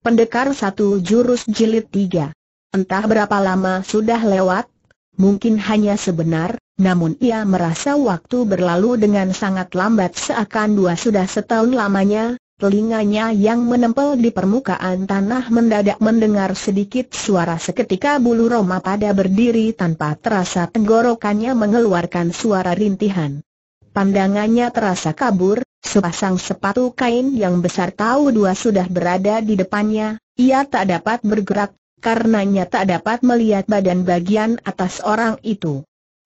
Pendekar satu jurus jilid tiga. Entah berapa lama sudah lewat, mungkin hanya sebenar, namun ia merasa waktu berlalu dengan sangat lambat seakan dua sudah setahun lamanya, telinganya yang menempel di permukaan tanah mendadak mendengar sedikit suara seketika bulu Roma pada berdiri tanpa terasa tenggorokannya mengeluarkan suara rintihan. Pandangannya terasa kabur, Sepasang sepatu kain yang besar tahu dua sudah berada di depannya, ia tak dapat bergerak, karenanya tak dapat melihat badan bagian atas orang itu.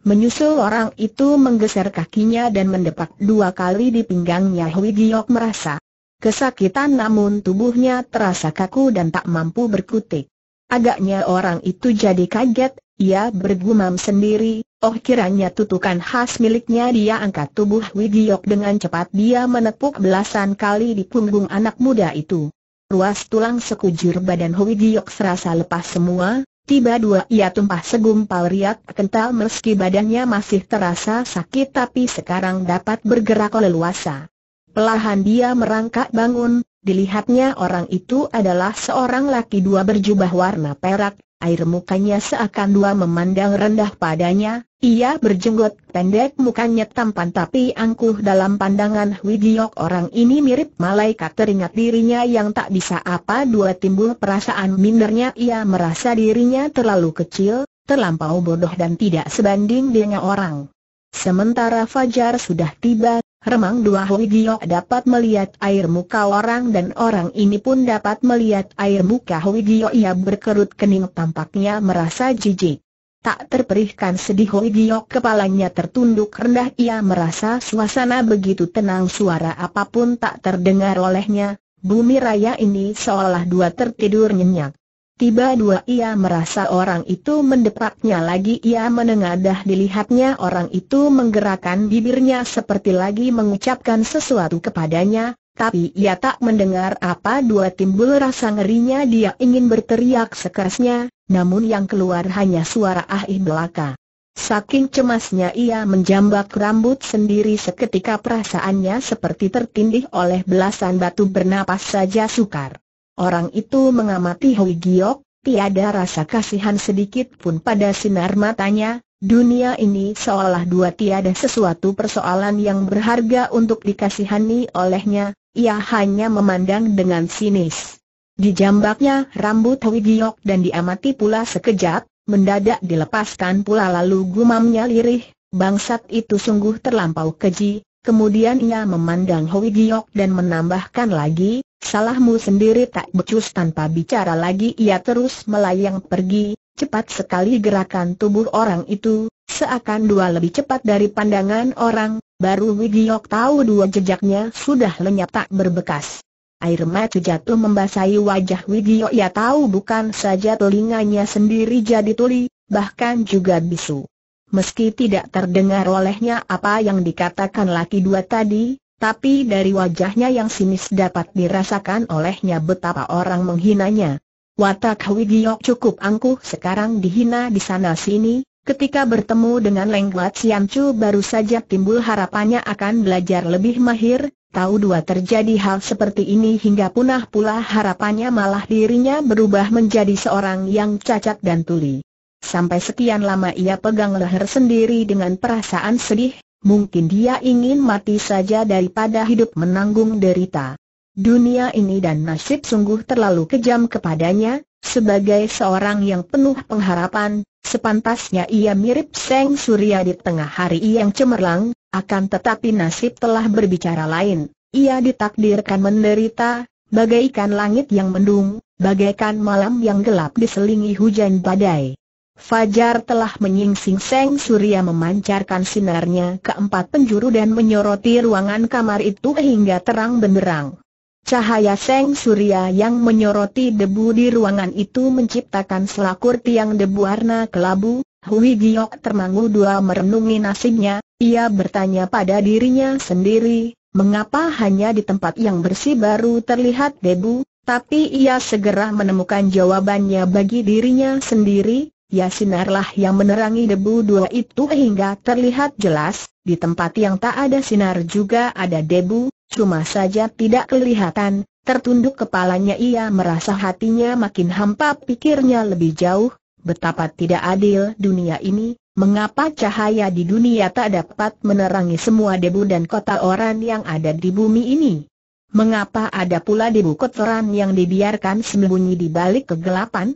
Menyusul orang itu menggeser kakinya dan mendepak dua kali di pinggangnya Hui Giok merasa kesakitan namun tubuhnya terasa kaku dan tak mampu berkutik. Agaknya orang itu jadi kaget, ia bergumam sendiri, Oh kiranya tutukan khas miliknya dia angkat tubuh Wigiok dengan cepat dia menepuk belasan kali di punggung anak muda itu. Ruas tulang sekujur badan Wigiok serasa lepas semua, tiba dua ia tumpah segumpal riak kental meski badannya masih terasa sakit tapi sekarang dapat bergerak leluasa. Pelahan dia merangkak bangun, dilihatnya orang itu adalah seorang laki dua berjubah warna perak, air mukanya seakan dua memandang rendah padanya, ia berjenggot pendek mukanya tampan tapi angkuh dalam pandangan Widiok orang ini mirip malaikat teringat dirinya yang tak bisa apa dua timbul perasaan mindernya ia merasa dirinya terlalu kecil, terlampau bodoh dan tidak sebanding dengan orang. Sementara fajar sudah tiba, remang dua hui dapat melihat air muka orang dan orang ini pun dapat melihat air muka hui ia berkerut kening tampaknya merasa jijik. Tak terperihkan sedih hui kepalanya tertunduk rendah ia merasa suasana begitu tenang suara apapun tak terdengar olehnya, bumi raya ini seolah dua tertidur nyenyak. Tiba dua ia merasa orang itu mendepaknya lagi ia menengadah dilihatnya orang itu menggerakkan bibirnya seperti lagi mengucapkan sesuatu kepadanya, tapi ia tak mendengar apa dua timbul rasa ngerinya dia ingin berteriak sekerasnya, namun yang keluar hanya suara ahih belaka. Saking cemasnya ia menjambak rambut sendiri seketika perasaannya seperti tertindih oleh belasan batu bernapas saja sukar. Orang itu mengamati Hui Giok, tiada rasa kasihan sedikit pun pada sinar matanya, dunia ini seolah dua tiada sesuatu persoalan yang berharga untuk dikasihani olehnya, ia hanya memandang dengan sinis. Dijambaknya rambut Hui Giok dan diamati pula sekejap, mendadak dilepaskan pula lalu gumamnya lirih, bangsat itu sungguh terlampau keji, kemudian ia memandang Hui Giok dan menambahkan lagi, Salahmu sendiri tak becus tanpa bicara lagi ia terus melayang pergi, cepat sekali gerakan tubuh orang itu, seakan dua lebih cepat dari pandangan orang, baru Wigiok tahu dua jejaknya sudah lenyap tak berbekas. Air mata jatuh membasahi wajah Wigiok ia tahu bukan saja telinganya sendiri jadi tuli, bahkan juga bisu. Meski tidak terdengar olehnya apa yang dikatakan laki dua tadi, tapi dari wajahnya yang sinis dapat dirasakan olehnya betapa orang menghinanya. Watak Hui cukup angkuh sekarang dihina di sana-sini, Ketika bertemu dengan Leng Siamcu baru saja timbul harapannya akan belajar lebih mahir, tahu dua terjadi hal seperti ini hingga punah pula harapannya malah dirinya berubah menjadi seorang yang cacat dan tuli. Sampai sekian lama ia pegang leher sendiri dengan perasaan sedih, mungkin dia ingin mati saja daripada hidup menanggung derita. Dunia ini dan nasib sungguh terlalu kejam kepadanya, sebagai seorang yang penuh pengharapan, sepantasnya ia mirip Seng Surya di tengah hari yang cemerlang, akan tetapi nasib telah berbicara lain, ia ditakdirkan menderita, bagaikan langit yang mendung, bagaikan malam yang gelap diselingi hujan badai. Fajar telah menyingsing Seng Surya memancarkan sinarnya ke empat penjuru dan menyoroti ruangan kamar itu hingga terang benderang. Cahaya Seng Surya yang menyoroti debu di ruangan itu menciptakan selakur tiang debu warna kelabu, Hui Giok termangu dua merenungi nasibnya, ia bertanya pada dirinya sendiri, mengapa hanya di tempat yang bersih baru terlihat debu, tapi ia segera menemukan jawabannya bagi dirinya sendiri, Ya sinarlah yang menerangi debu dua itu hingga terlihat jelas, di tempat yang tak ada sinar juga ada debu, cuma saja tidak kelihatan, tertunduk kepalanya ia merasa hatinya makin hampa pikirnya lebih jauh, betapa tidak adil dunia ini, mengapa cahaya di dunia tak dapat menerangi semua debu dan kota orang yang ada di bumi ini. Mengapa ada pula debu kotoran yang dibiarkan sembunyi di balik kegelapan?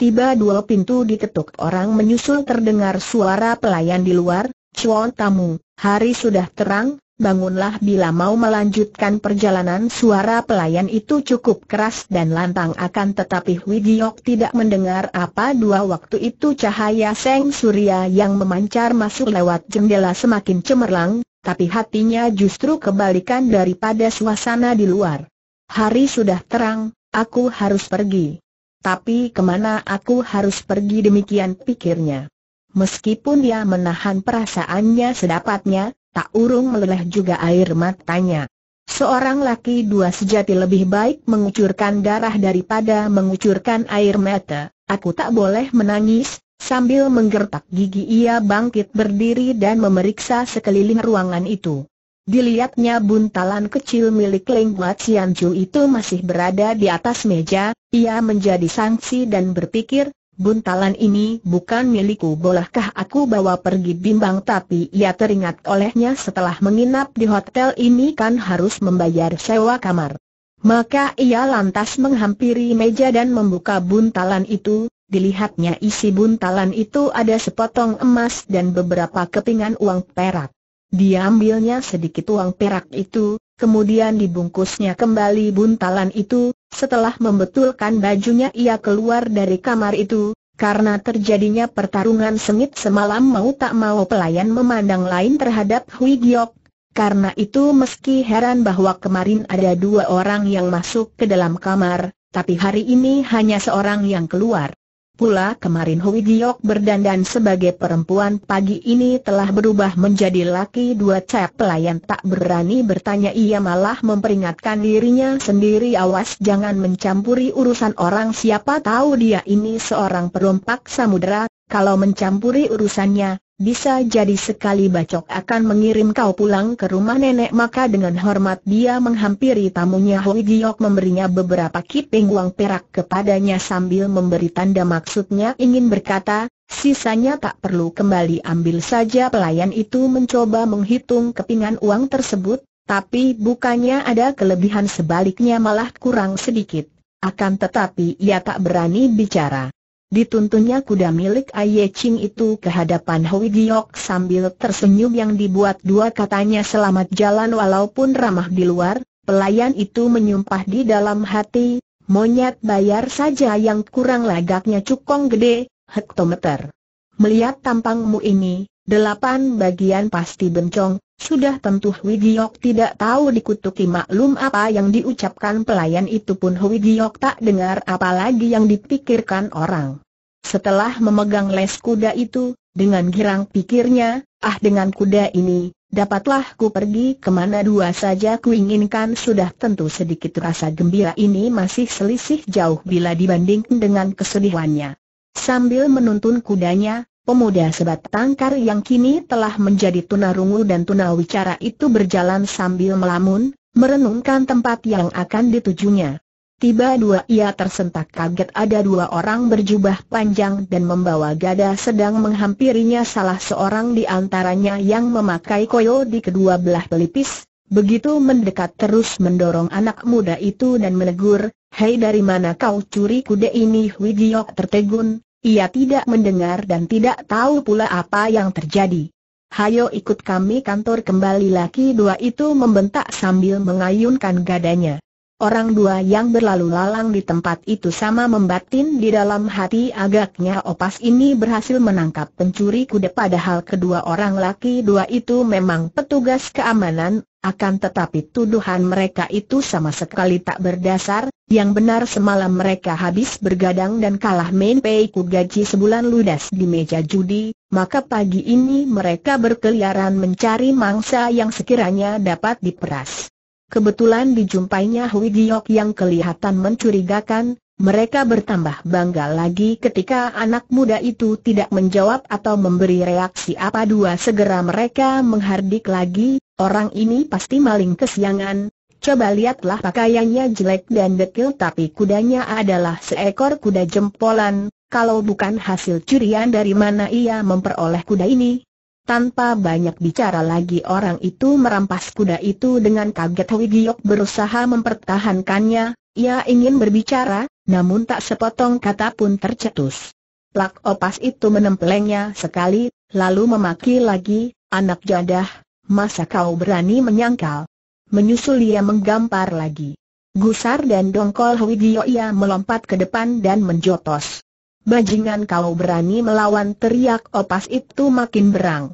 Tiba dua pintu diketuk orang menyusul terdengar suara pelayan di luar, Cuan tamu, hari sudah terang, bangunlah bila mau melanjutkan perjalanan suara pelayan itu cukup keras dan lantang akan tetapi Widiok tidak mendengar apa dua waktu itu cahaya seng surya yang memancar masuk lewat jendela semakin cemerlang, tapi hatinya justru kebalikan daripada suasana di luar. Hari sudah terang, aku harus pergi. Tapi kemana aku harus pergi demikian pikirnya. Meskipun dia menahan perasaannya sedapatnya, tak urung meleleh juga air matanya. Seorang laki dua sejati lebih baik mengucurkan darah daripada mengucurkan air mata, aku tak boleh menangis, Sambil menggertak gigi ia bangkit berdiri dan memeriksa sekeliling ruangan itu. Dilihatnya buntalan kecil milik Leng Huat Sian Ju itu masih berada di atas meja, ia menjadi sangsi dan berpikir, buntalan ini bukan milikku bolehkah aku bawa pergi bimbang tapi ia teringat olehnya setelah menginap di hotel ini kan harus membayar sewa kamar. Maka ia lantas menghampiri meja dan membuka buntalan itu, dilihatnya isi buntalan itu ada sepotong emas dan beberapa kepingan uang perak. Diambilnya sedikit uang perak itu, kemudian dibungkusnya kembali buntalan itu, setelah membetulkan bajunya ia keluar dari kamar itu, karena terjadinya pertarungan sengit semalam mau tak mau pelayan memandang lain terhadap Hui Giok, karena itu meski heran bahwa kemarin ada dua orang yang masuk ke dalam kamar, tapi hari ini hanya seorang yang keluar. Pula kemarin Hui Giok berdandan sebagai perempuan pagi ini telah berubah menjadi laki dua cap pelayan tak berani bertanya ia malah memperingatkan dirinya sendiri awas jangan mencampuri urusan orang siapa tahu dia ini seorang perompak samudera, kalau mencampuri urusannya, bisa jadi sekali Bacok akan mengirim kau pulang ke rumah nenek maka dengan hormat dia menghampiri tamunya Hui Giok memberinya beberapa kiping uang perak kepadanya sambil memberi tanda maksudnya ingin berkata, sisanya tak perlu kembali ambil saja pelayan itu mencoba menghitung kepingan uang tersebut, tapi bukannya ada kelebihan sebaliknya malah kurang sedikit. Akan tetapi ia tak berani bicara. Dituntunnya kuda milik Aye Ching itu ke hadapan Hoi Giok sambil tersenyum yang dibuat dua katanya selamat jalan walaupun ramah di luar, pelayan itu menyumpah di dalam hati, monyet bayar saja yang kurang lagaknya cukong gede, hektometer. Melihat tampangmu ini, Delapan bagian pasti bencong, sudah tentu Hui Giok tidak tahu dikutuki maklum apa yang diucapkan pelayan itu pun Hui Giok tak dengar apalagi yang dipikirkan orang. Setelah memegang les kuda itu, dengan girang pikirnya, ah dengan kuda ini, dapatlah ku pergi kemana dua saja ku inginkan sudah tentu sedikit rasa gembira ini masih selisih jauh bila dibandingkan dengan kesedihannya. Sambil menuntun kudanya, Pemuda sebatang kar yang kini telah menjadi tunarungu dan tunawicara itu berjalan sambil melamun, merenungkan tempat yang akan ditujunya. Tiba dua ia tersentak kaget ada dua orang berjubah panjang dan membawa gada sedang menghampirinya salah seorang di antaranya yang memakai koyo di kedua belah pelipis, begitu mendekat terus mendorong anak muda itu dan menegur, Hei dari mana kau curi kuda ini Wigiok tertegun, ia tidak mendengar dan tidak tahu pula apa yang terjadi. Hayo ikut kami kantor kembali laki dua itu membentak sambil mengayunkan gadanya. Orang dua yang berlalu lalang di tempat itu sama membatin di dalam hati agaknya opas ini berhasil menangkap pencuri kuda padahal kedua orang laki dua itu memang petugas keamanan, akan tetapi tuduhan mereka itu sama sekali tak berdasar, yang benar semalam mereka habis bergadang dan kalah main peiku gaji sebulan ludes di meja judi, maka pagi ini mereka berkeliaran mencari mangsa yang sekiranya dapat diperas. Kebetulan dijumpainya Hui Giok yang kelihatan mencurigakan, mereka bertambah bangga lagi ketika anak muda itu tidak menjawab atau memberi reaksi apa dua segera mereka menghardik lagi, Orang ini pasti maling kesiangan, coba lihatlah pakaiannya jelek dan dekil tapi kudanya adalah seekor kuda jempolan, kalau bukan hasil curian dari mana ia memperoleh kuda ini. Tanpa banyak bicara lagi orang itu merampas kuda itu dengan kaget Hui berusaha mempertahankannya, ia ingin berbicara, namun tak sepotong kata pun tercetus. Plak opas itu menempelengnya sekali, lalu memaki lagi, anak jadah, Masa kau berani menyangkal? Menyusul ia menggampar lagi. Gusar dan dongkol Widio ia melompat ke depan dan menjotos. Bajingan kau berani melawan teriak opas itu makin berang.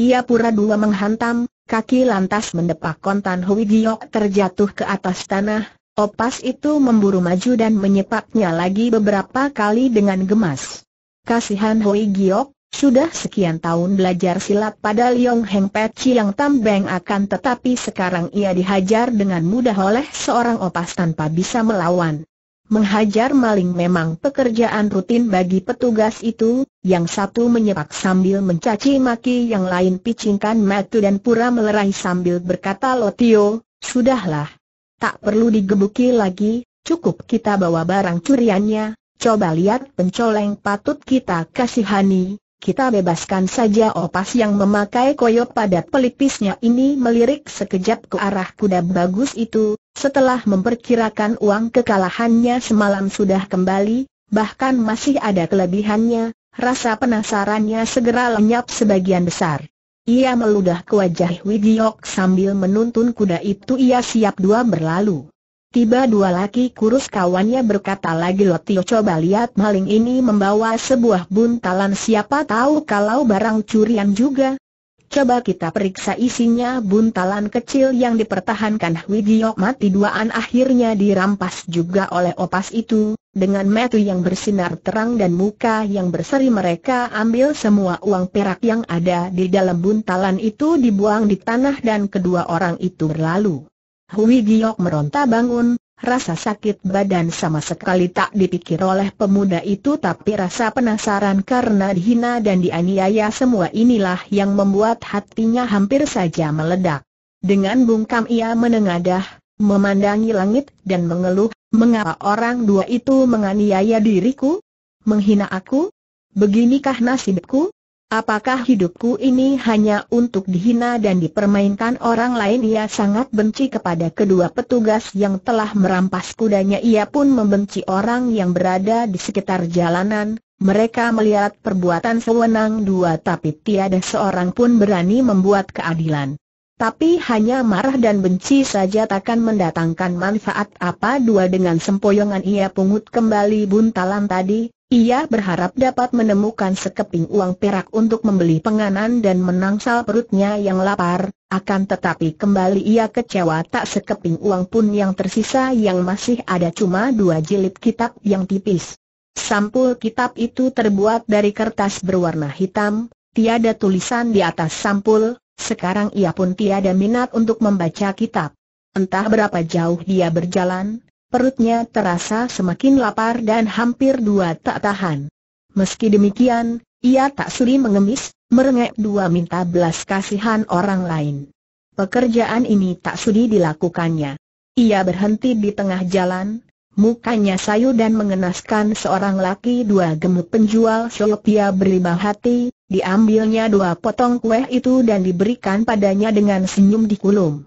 Ia pura dua menghantam, kaki lantas mendepak kontan Huigiok terjatuh ke atas tanah, opas itu memburu maju dan menyepaknya lagi beberapa kali dengan gemas. Kasihan Hui Giok, sudah sekian tahun belajar silat pada Liong Heng Peci yang tambeng akan tetapi sekarang ia dihajar dengan mudah oleh seorang opas tanpa bisa melawan. Menghajar maling memang pekerjaan rutin bagi petugas itu, yang satu menyepak sambil mencaci maki yang lain picingkan matu dan pura melerai sambil berkata Lotio, sudahlah. Tak perlu digebuki lagi, cukup kita bawa barang curiannya, coba lihat pencoleng patut kita kasihani, kita bebaskan saja opas yang memakai koyok pada pelipisnya ini melirik sekejap ke arah kuda bagus itu, setelah memperkirakan uang kekalahannya semalam sudah kembali, bahkan masih ada kelebihannya, rasa penasarannya segera lenyap sebagian besar. Ia meludah ke wajah Widiok sambil menuntun kuda itu ia siap dua berlalu. Tiba dua laki kurus kawannya berkata lagi Lotio coba lihat maling ini membawa sebuah buntalan siapa tahu kalau barang curian juga. Coba kita periksa isinya buntalan kecil yang dipertahankan Wigiok mati duaan akhirnya dirampas juga oleh opas itu, dengan metu yang bersinar terang dan muka yang berseri mereka ambil semua uang perak yang ada di dalam buntalan itu dibuang di tanah dan kedua orang itu berlalu. Hui Giok meronta bangun, rasa sakit badan sama sekali tak dipikir oleh pemuda itu tapi rasa penasaran karena dihina dan dianiaya semua inilah yang membuat hatinya hampir saja meledak. Dengan bungkam ia menengadah, memandangi langit dan mengeluh, mengapa orang dua itu menganiaya diriku? Menghina aku? Beginikah nasibku? Apakah hidupku ini hanya untuk dihina dan dipermainkan orang lain? Ia sangat benci kepada kedua petugas yang telah merampas kudanya. Ia pun membenci orang yang berada di sekitar jalanan. Mereka melihat perbuatan sewenang dua tapi tiada seorang pun berani membuat keadilan. Tapi hanya marah dan benci saja takkan mendatangkan manfaat apa dua dengan sempoyongan ia pungut kembali buntalan tadi, ia berharap dapat menemukan sekeping uang perak untuk membeli penganan dan menangsal perutnya yang lapar, akan tetapi kembali ia kecewa tak sekeping uang pun yang tersisa yang masih ada cuma dua jilid kitab yang tipis. Sampul kitab itu terbuat dari kertas berwarna hitam, tiada tulisan di atas sampul, sekarang ia pun tiada minat untuk membaca kitab. Entah berapa jauh dia berjalan, perutnya terasa semakin lapar dan hampir dua tak tahan. Meski demikian, ia tak suri mengemis, merengek dua minta belas kasihan orang lain. Pekerjaan ini tak sudi dilakukannya. Ia berhenti di tengah jalan, mukanya sayu dan mengenaskan seorang laki dua gemuk penjual solopia berlibah hati, diambilnya dua potong kue itu dan diberikan padanya dengan senyum di kulum.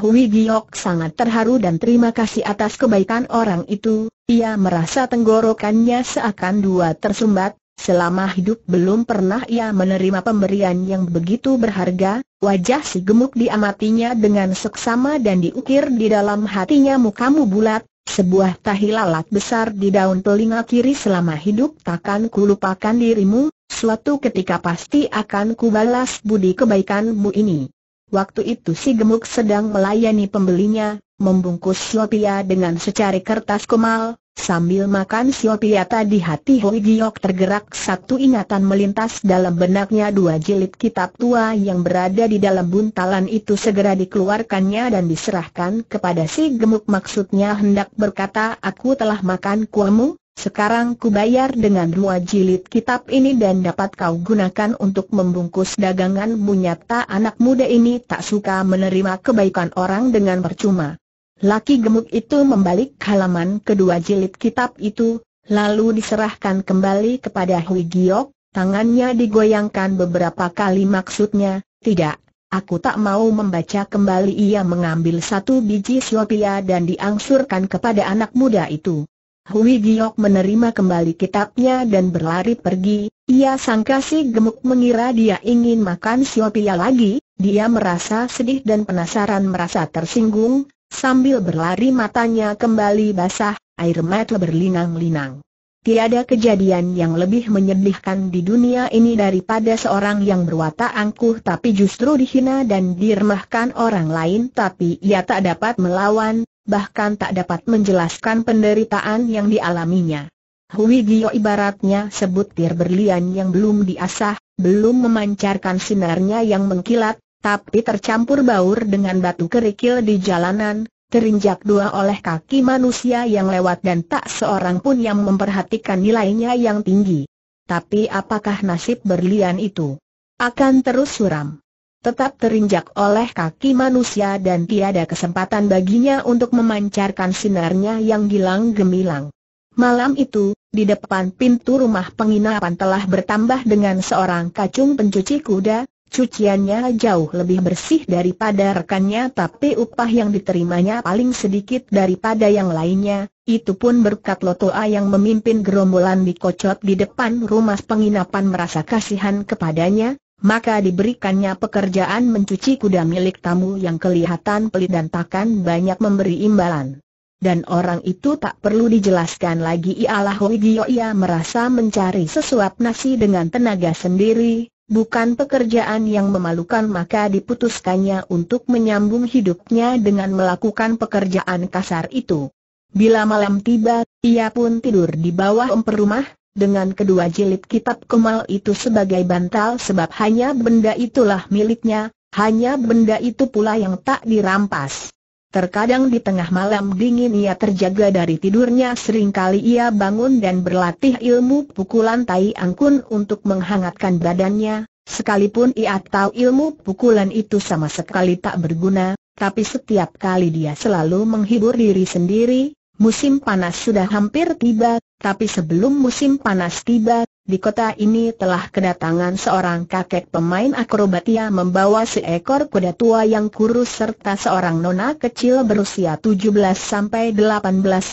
Hui Giok sangat terharu dan terima kasih atas kebaikan orang itu, ia merasa tenggorokannya seakan dua tersumbat, selama hidup belum pernah ia menerima pemberian yang begitu berharga, wajah si gemuk diamatinya dengan seksama dan diukir di dalam hatinya mukamu bulat, sebuah tahi lalat besar di daun telinga kiri selama hidup takkan kulupakan dirimu, suatu ketika pasti akan kubalas budi kebaikanmu ini. Waktu itu si gemuk sedang melayani pembelinya, membungkus siopia dengan secari kertas kumal, sambil makan siopia tadi hati Hoi Giok tergerak satu ingatan melintas dalam benaknya dua jilid kitab tua yang berada di dalam buntalan itu segera dikeluarkannya dan diserahkan kepada si gemuk maksudnya hendak berkata aku telah makan kuamu, sekarang kubayar dengan dua jilid kitab ini dan dapat kau gunakan untuk membungkus dagangan nyata anak muda ini tak suka menerima kebaikan orang dengan percuma. Laki gemuk itu membalik halaman kedua jilid kitab itu, lalu diserahkan kembali kepada Hui Giok, tangannya digoyangkan beberapa kali maksudnya, tidak, aku tak mau membaca kembali ia mengambil satu biji siopia dan diangsurkan kepada anak muda itu. Hui Giok menerima kembali kitabnya dan berlari pergi, ia sangka si gemuk mengira dia ingin makan siopia lagi, dia merasa sedih dan penasaran merasa tersinggung, sambil berlari matanya kembali basah, air mata berlinang-linang. Tiada kejadian yang lebih menyedihkan di dunia ini daripada seorang yang berwatak angkuh tapi justru dihina dan diremahkan orang lain tapi ia tak dapat melawan, bahkan tak dapat menjelaskan penderitaan yang dialaminya. Hui Gio ibaratnya sebutir berlian yang belum diasah, belum memancarkan sinarnya yang mengkilat, tapi tercampur baur dengan batu kerikil di jalanan, terinjak dua oleh kaki manusia yang lewat dan tak seorang pun yang memperhatikan nilainya yang tinggi. Tapi apakah nasib berlian itu? Akan terus suram tetap terinjak oleh kaki manusia dan tiada kesempatan baginya untuk memancarkan sinarnya yang gilang gemilang. Malam itu, di depan pintu rumah penginapan telah bertambah dengan seorang kacung pencuci kuda, cuciannya jauh lebih bersih daripada rekannya tapi upah yang diterimanya paling sedikit daripada yang lainnya, itu pun berkat Lotoa yang memimpin gerombolan dikocot di depan rumah penginapan merasa kasihan kepadanya, maka diberikannya pekerjaan mencuci kuda milik tamu yang kelihatan pelit dan takkan banyak memberi imbalan. Dan orang itu tak perlu dijelaskan lagi ialah Hoi Gio ia merasa mencari sesuap nasi dengan tenaga sendiri, bukan pekerjaan yang memalukan maka diputuskannya untuk menyambung hidupnya dengan melakukan pekerjaan kasar itu. Bila malam tiba, ia pun tidur di bawah emper rumah, dengan kedua jilid kitab Kemal itu sebagai bantal sebab hanya benda itulah miliknya, hanya benda itu pula yang tak dirampas. Terkadang di tengah malam dingin ia terjaga dari tidurnya seringkali ia bangun dan berlatih ilmu pukulan tai angkun untuk menghangatkan badannya, sekalipun ia tahu ilmu pukulan itu sama sekali tak berguna, tapi setiap kali dia selalu menghibur diri sendiri, Musim panas sudah hampir tiba, tapi sebelum musim panas tiba, di kota ini telah kedatangan seorang kakek pemain akrobatia membawa seekor kuda tua yang kurus serta seorang nona kecil berusia 17-18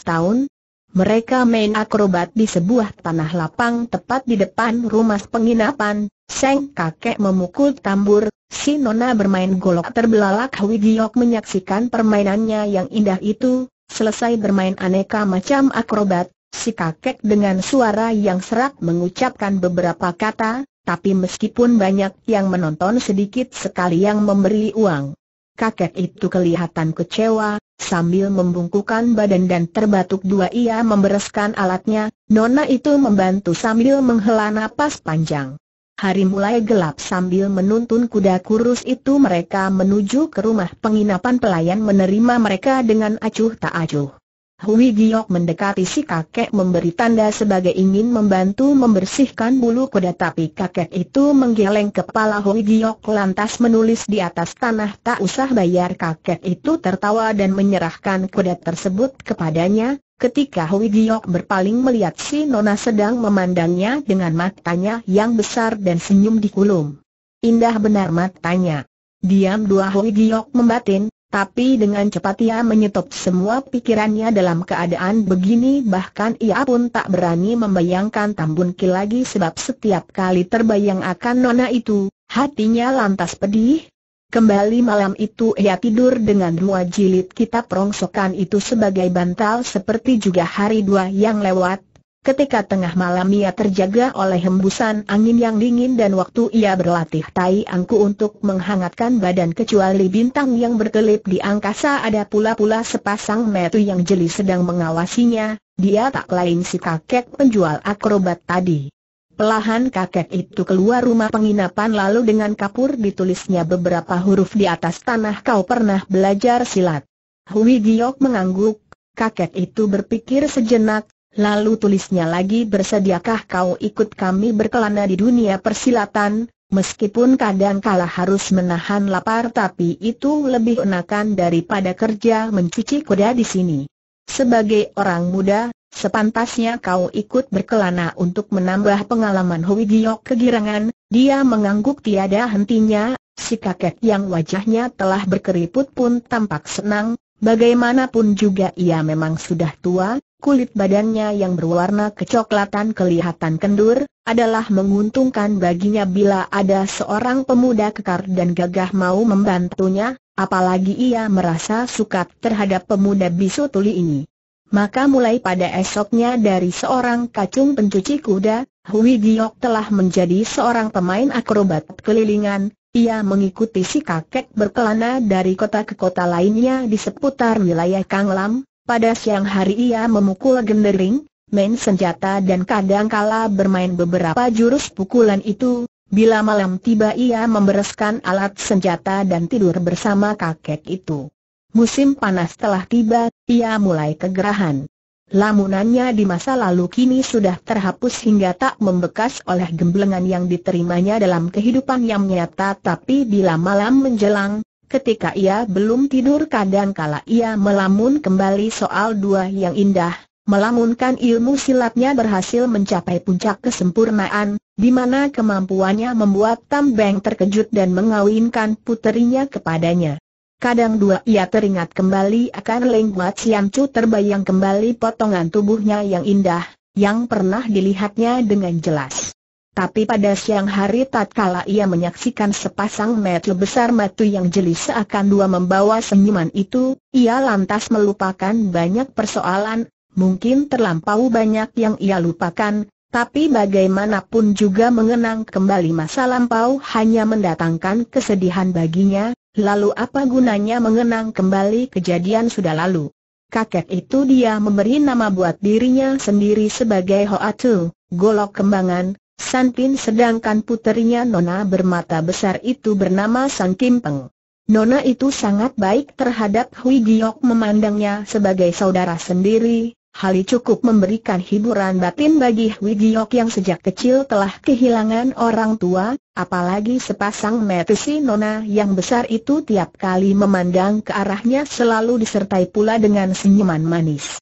tahun. Mereka main akrobat di sebuah tanah lapang tepat di depan rumah penginapan, Seng kakek memukul tambur, si nona bermain golok terbelalak Wigiok menyaksikan permainannya yang indah itu, Selesai bermain aneka macam akrobat, si kakek dengan suara yang serak mengucapkan beberapa kata, tapi meskipun banyak yang menonton sedikit sekali yang memberi uang. Kakek itu kelihatan kecewa, sambil membungkukan badan dan terbatuk dua ia membereskan alatnya, Nona itu membantu sambil menghela napas panjang. Hari mulai gelap sambil menuntun kuda kurus itu mereka menuju ke rumah penginapan pelayan menerima mereka dengan acuh tak acuh. Hui Giok mendekati si kakek memberi tanda sebagai ingin membantu membersihkan bulu kuda tapi kakek itu menggeleng kepala Hui Giok lantas menulis di atas tanah tak usah bayar kakek itu tertawa dan menyerahkan kuda tersebut kepadanya Ketika Hui Giok berpaling melihat si Nona sedang memandangnya dengan matanya yang besar dan senyum di dikulum Indah benar matanya Diam dua Hui Giok membatin, tapi dengan cepat ia menyetop semua pikirannya dalam keadaan begini bahkan ia pun tak berani membayangkan Tambun Ki lagi sebab setiap kali terbayang akan nona itu, hatinya lantas pedih. Kembali malam itu ia tidur dengan dua jilid kitab rongsokan itu sebagai bantal seperti juga hari dua yang lewat, Ketika tengah malam ia terjaga oleh hembusan angin yang dingin dan waktu ia berlatih tai angku untuk menghangatkan badan kecuali bintang yang berkelip di angkasa ada pula-pula sepasang metu yang jeli sedang mengawasinya, dia tak lain si kakek penjual akrobat tadi. Pelahan kakek itu keluar rumah penginapan lalu dengan kapur ditulisnya beberapa huruf di atas tanah kau pernah belajar silat. Hui Giok mengangguk, kakek itu berpikir sejenak, Lalu tulisnya lagi bersediakah kau ikut kami berkelana di dunia persilatan, meskipun kadang kala harus menahan lapar tapi itu lebih enakan daripada kerja mencuci kuda di sini. Sebagai orang muda, sepantasnya kau ikut berkelana untuk menambah pengalaman Hui Giok kegirangan, dia mengangguk tiada hentinya, si kakek yang wajahnya telah berkeriput pun tampak senang, bagaimanapun juga ia memang sudah tua, kulit badannya yang berwarna kecoklatan kelihatan kendur, adalah menguntungkan baginya bila ada seorang pemuda kekar dan gagah mau membantunya, apalagi ia merasa suka terhadap pemuda bisu tuli ini. Maka mulai pada esoknya dari seorang kacung pencuci kuda, Hui Giok telah menjadi seorang pemain akrobat kelilingan, ia mengikuti si kakek berkelana dari kota ke kota lainnya di seputar wilayah Kanglam, pada siang hari ia memukul gendering, main senjata dan kadangkala bermain beberapa jurus pukulan itu, Bila malam tiba ia membereskan alat senjata dan tidur bersama kakek itu. Musim panas telah tiba, ia mulai kegerahan. Lamunannya di masa lalu kini sudah terhapus hingga tak membekas oleh gemblengan yang diterimanya dalam kehidupan yang nyata tapi bila malam menjelang, Ketika ia belum tidur kadang-kala ia melamun kembali soal dua yang indah, melamunkan ilmu silatnya berhasil mencapai puncak kesempurnaan, di mana kemampuannya membuat Tam terkejut dan mengawinkan puterinya kepadanya. Kadang dua ia teringat kembali akan Leng Guat Siam terbayang kembali potongan tubuhnya yang indah, yang pernah dilihatnya dengan jelas. Tapi pada siang hari tatkala ia menyaksikan sepasang mata besar matu yang jeli seakan dua membawa senyuman itu, ia lantas melupakan banyak persoalan, mungkin terlampau banyak yang ia lupakan, tapi bagaimanapun juga mengenang kembali masa lampau hanya mendatangkan kesedihan baginya, lalu apa gunanya mengenang kembali kejadian sudah lalu. Kakek itu dia memberi nama buat dirinya sendiri sebagai Hoatu, golok kembangan, Santin sedangkan puterinya Nona bermata besar itu bernama Sang Kim Peng. Nona itu sangat baik terhadap Hui Giok memandangnya sebagai saudara sendiri, hal cukup memberikan hiburan batin bagi Hui Giok yang sejak kecil telah kehilangan orang tua, apalagi sepasang si Nona yang besar itu tiap kali memandang ke arahnya selalu disertai pula dengan senyuman manis.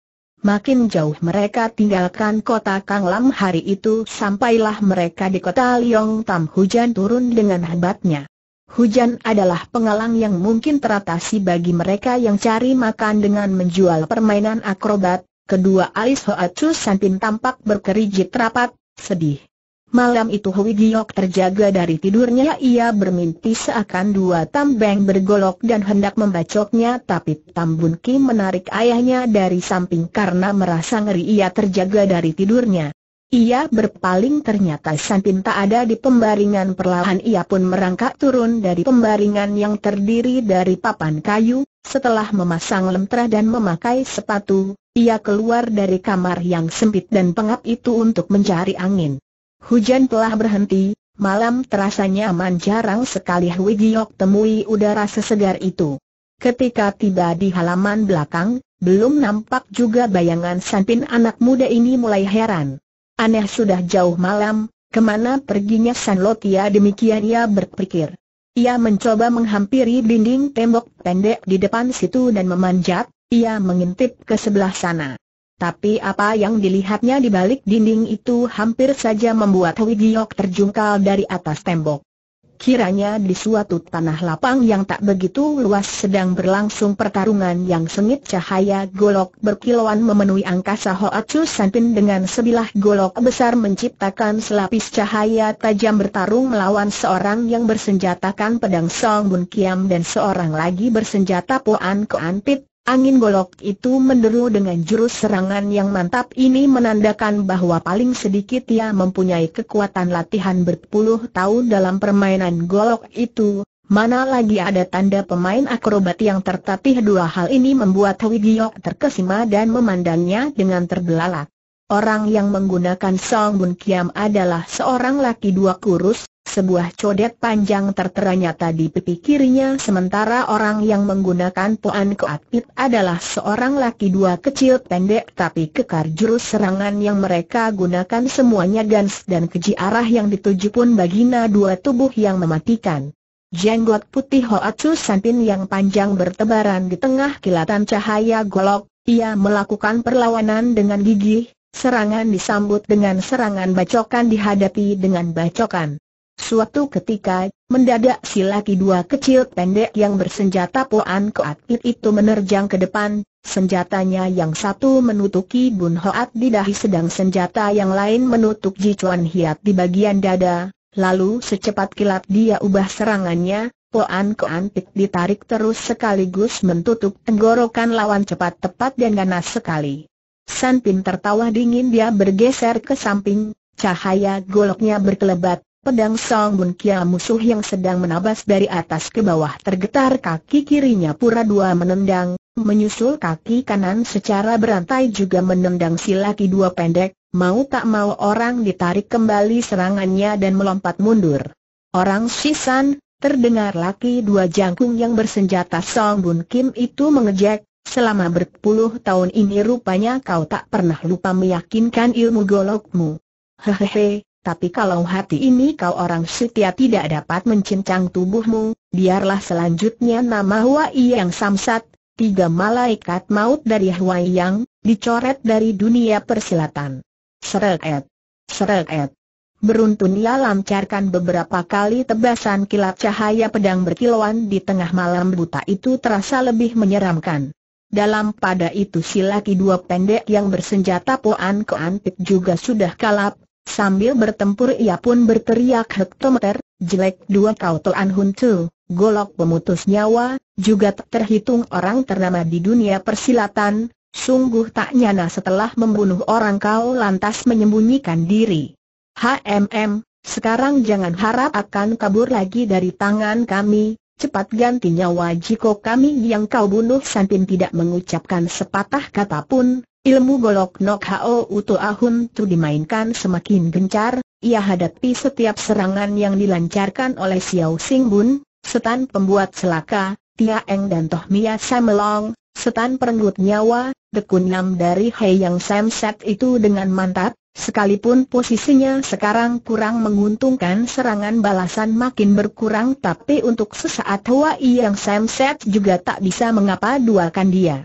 Makin jauh mereka tinggalkan kota Kang Lam hari itu sampailah mereka di kota Liong Tam hujan turun dengan hebatnya. Hujan adalah pengalang yang mungkin teratasi bagi mereka yang cari makan dengan menjual permainan akrobat. Kedua alis Hoa Chu Sanpin tampak berkerijit rapat, sedih. Malam itu Hui Giok terjaga dari tidurnya ia bermimpi seakan dua tambeng bergolok dan hendak membacoknya tapi Tambun Ki menarik ayahnya dari samping karena merasa ngeri ia terjaga dari tidurnya. Ia berpaling ternyata Santin tak ada di pembaringan perlahan ia pun merangkak turun dari pembaringan yang terdiri dari papan kayu, setelah memasang lemtra dan memakai sepatu, ia keluar dari kamar yang sempit dan pengap itu untuk mencari angin. Hujan telah berhenti, malam terasa nyaman jarang sekali Hui Giok temui udara sesegar itu. Ketika tiba di halaman belakang, belum nampak juga bayangan Sanpin anak muda ini mulai heran. Aneh sudah jauh malam, kemana perginya San Lotia demikian ia berpikir. Ia mencoba menghampiri dinding tembok pendek di depan situ dan memanjat, ia mengintip ke sebelah sana. Tapi apa yang dilihatnya di balik dinding itu hampir saja membuat Wigiok terjungkal dari atas tembok. Kiranya di suatu tanah lapang yang tak begitu luas sedang berlangsung pertarungan yang sengit cahaya golok berkilauan memenuhi angkasa Hoatsu Sanpin dengan sebilah golok besar menciptakan selapis cahaya tajam bertarung melawan seorang yang bersenjatakan pedang Song Bun Kiam dan seorang lagi bersenjata Poan Koan Pit Angin golok itu menderu dengan jurus serangan yang mantap ini menandakan bahwa paling sedikit ia mempunyai kekuatan latihan berpuluh tahun dalam permainan golok itu, mana lagi ada tanda pemain akrobat yang tertatih dua hal ini membuat Wigiyok terkesima dan memandangnya dengan terbelalak. Orang yang menggunakan Song Bun Kiam adalah seorang laki dua kurus, sebuah codet panjang tertera nyata di pipi kirinya sementara orang yang menggunakan Puan Koat Pit adalah seorang laki dua kecil pendek tapi kekar jurus serangan yang mereka gunakan semuanya gans dan keji arah yang dituju pun bagina dua tubuh yang mematikan. Jenggot putih Hoatsu Santin yang panjang bertebaran di tengah kilatan cahaya golok, ia melakukan perlawanan dengan gigih, Serangan disambut dengan serangan bacokan dihadapi dengan bacokan. Suatu ketika, mendadak si laki dua kecil pendek yang bersenjata poan koatit itu menerjang ke depan, senjatanya yang satu menutupi Bun Hoat di dahi sedang senjata yang lain menutup Ji Chuan Hiat di bagian dada, lalu secepat kilat dia ubah serangannya, poan koatit ditarik terus sekaligus mentutup tenggorokan lawan cepat tepat dan ganas sekali. San Pin tertawa dingin dia bergeser ke samping, cahaya goloknya berkelebat, pedang Song Bun Kia musuh yang sedang menabas dari atas ke bawah tergetar kaki kirinya pura dua menendang, menyusul kaki kanan secara berantai juga menendang si laki dua pendek, mau tak mau orang ditarik kembali serangannya dan melompat mundur. Orang Shisan, terdengar laki dua jangkung yang bersenjata Song Bun Kim itu mengejek, Selama berpuluh tahun ini rupanya kau tak pernah lupa meyakinkan ilmu golokmu. Hehehe, tapi kalau hati ini kau orang setia tidak dapat mencincang tubuhmu, biarlah selanjutnya nama Huai yang samsat, tiga malaikat maut dari Huai yang, dicoret dari dunia persilatan. Sereet, sereet. Beruntun ia lancarkan beberapa kali tebasan kilat cahaya pedang berkilauan di tengah malam buta itu terasa lebih menyeramkan. Dalam pada itu si laki dua pendek yang bersenjata Poan keantik juga sudah kalap, sambil bertempur ia pun berteriak hektometer, jelek dua kau telan huntu, golok pemutus nyawa, juga terhitung orang ternama di dunia persilatan, sungguh tak nyana setelah membunuh orang kau lantas menyembunyikan diri. HMM, sekarang jangan harap akan kabur lagi dari tangan kami, cepat gantinya wajiko kami yang kau bunuh Sampin tidak mengucapkan sepatah kata pun, ilmu golok nok hao utu ahun tu dimainkan semakin gencar, ia hadapi setiap serangan yang dilancarkan oleh Xiao Sing Bun, setan pembuat selaka, Tia Eng dan Toh Mia Samelong, setan perenggut nyawa, dekun Nam dari Hei Yang Sam Set itu dengan mantap, Sekalipun posisinya sekarang kurang menguntungkan serangan balasan makin berkurang tapi untuk sesaat Hua yang Samset juga tak bisa mengapa duakan dia.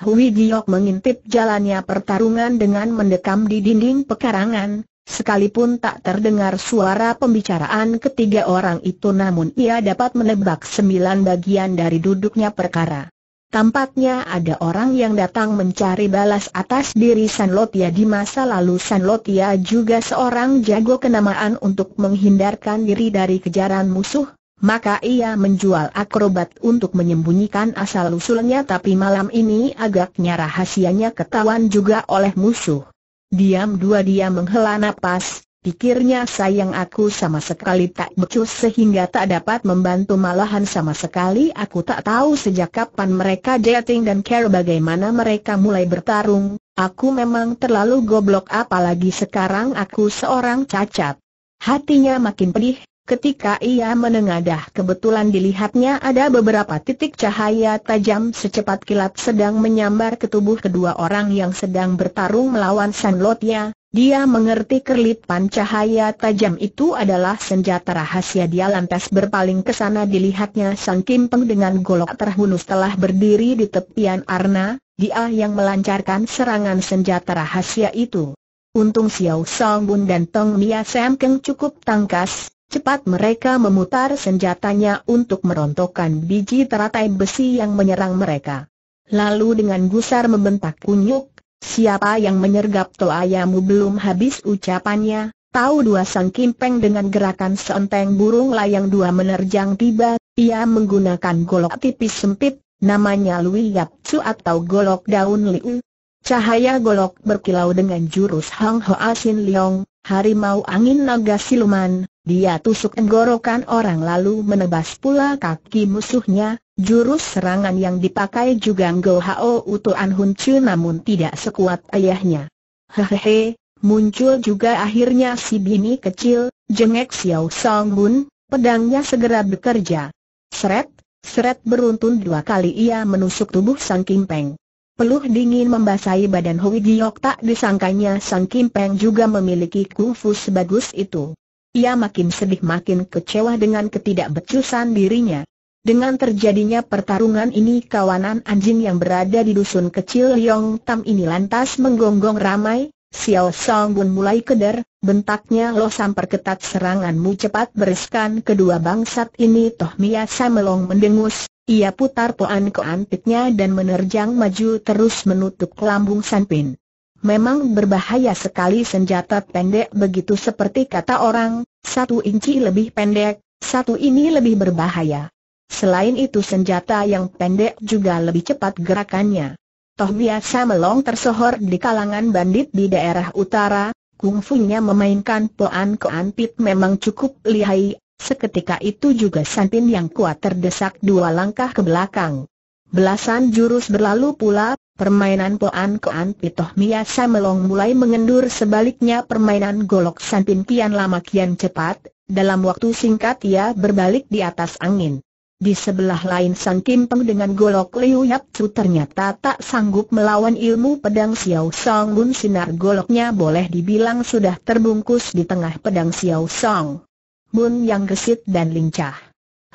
Hui Giok mengintip jalannya pertarungan dengan mendekam di dinding pekarangan, sekalipun tak terdengar suara pembicaraan ketiga orang itu namun ia dapat menebak sembilan bagian dari duduknya perkara. Tampaknya ada orang yang datang mencari balas atas diri San Lotia di masa lalu Sanlotia juga seorang jago kenamaan untuk menghindarkan diri dari kejaran musuh, maka ia menjual akrobat untuk menyembunyikan asal-usulnya tapi malam ini agaknya rahasianya ketahuan juga oleh musuh. Diam dua dia menghela napas, Pikirnya sayang aku sama sekali tak becus sehingga tak dapat membantu malahan sama sekali aku tak tahu sejak kapan mereka dating dan care bagaimana mereka mulai bertarung, aku memang terlalu goblok apalagi sekarang aku seorang cacat. Hatinya makin pedih, ketika ia menengadah kebetulan dilihatnya ada beberapa titik cahaya tajam secepat kilat sedang menyambar ke tubuh kedua orang yang sedang bertarung melawan Sanlotnya, dia mengerti kerlipan cahaya tajam itu adalah senjata rahasia dia lantas berpaling ke sana dilihatnya sang Kim Peng dengan golok terhunus telah berdiri di tepian arna, dia yang melancarkan serangan senjata rahasia itu. Untung Xiao Song Bun dan Tong Mia Sam Keng cukup tangkas, cepat mereka memutar senjatanya untuk merontokkan biji teratai besi yang menyerang mereka. Lalu dengan gusar membentak kunyuk, Siapa yang menyergap ayamu belum habis ucapannya, tahu dua sang kimpeng dengan gerakan seenteng burung layang dua menerjang tiba, ia menggunakan golok tipis sempit, namanya Lui Yap Chu atau golok daun liu. Cahaya golok berkilau dengan jurus Hang Ho Asin Leong, harimau angin naga siluman, dia tusuk tenggorokan orang lalu menebas pula kaki musuhnya, Jurus serangan yang dipakai juga Ngo Hao Utuan Hun Chu namun tidak sekuat ayahnya. Hehehe, muncul juga akhirnya si bini kecil, jengek Xiao Song Hun, pedangnya segera bekerja. Seret, seret beruntun dua kali ia menusuk tubuh Sang Kim Peng. Peluh dingin membasahi badan Hui Giok tak disangkanya Sang Kim Peng juga memiliki kungfu sebagus itu. Ia makin sedih makin kecewa dengan ketidakbecusan dirinya. Dengan terjadinya pertarungan ini kawanan anjing yang berada di dusun kecil Yong Tam ini lantas menggonggong ramai, Xiao Song Bun mulai keder, bentaknya lo samper ketat seranganmu cepat bereskan kedua bangsat ini Toh Mia Samelong mendengus, ia putar poan ke antiknya dan menerjang maju terus menutup lambung Sanpin. Memang berbahaya sekali senjata pendek begitu seperti kata orang, satu inci lebih pendek, satu ini lebih berbahaya. Selain itu senjata yang pendek juga lebih cepat gerakannya. Toh biasa melong tersohor di kalangan bandit di daerah utara, kungfunya memainkan poan keanpit pit memang cukup lihai, seketika itu juga Santin yang kuat terdesak dua langkah ke belakang. Belasan jurus berlalu pula, permainan poan keanpit Toh biasa melong mulai mengendur sebaliknya permainan golok Santin kian lama kian cepat, dalam waktu singkat ia berbalik di atas angin. Di sebelah lain sang Kim Peng dengan golok Liu Yap Chu ternyata tak sanggup melawan ilmu pedang Xiao Song Bun sinar goloknya boleh dibilang sudah terbungkus di tengah pedang Xiao Song Bun yang gesit dan lincah.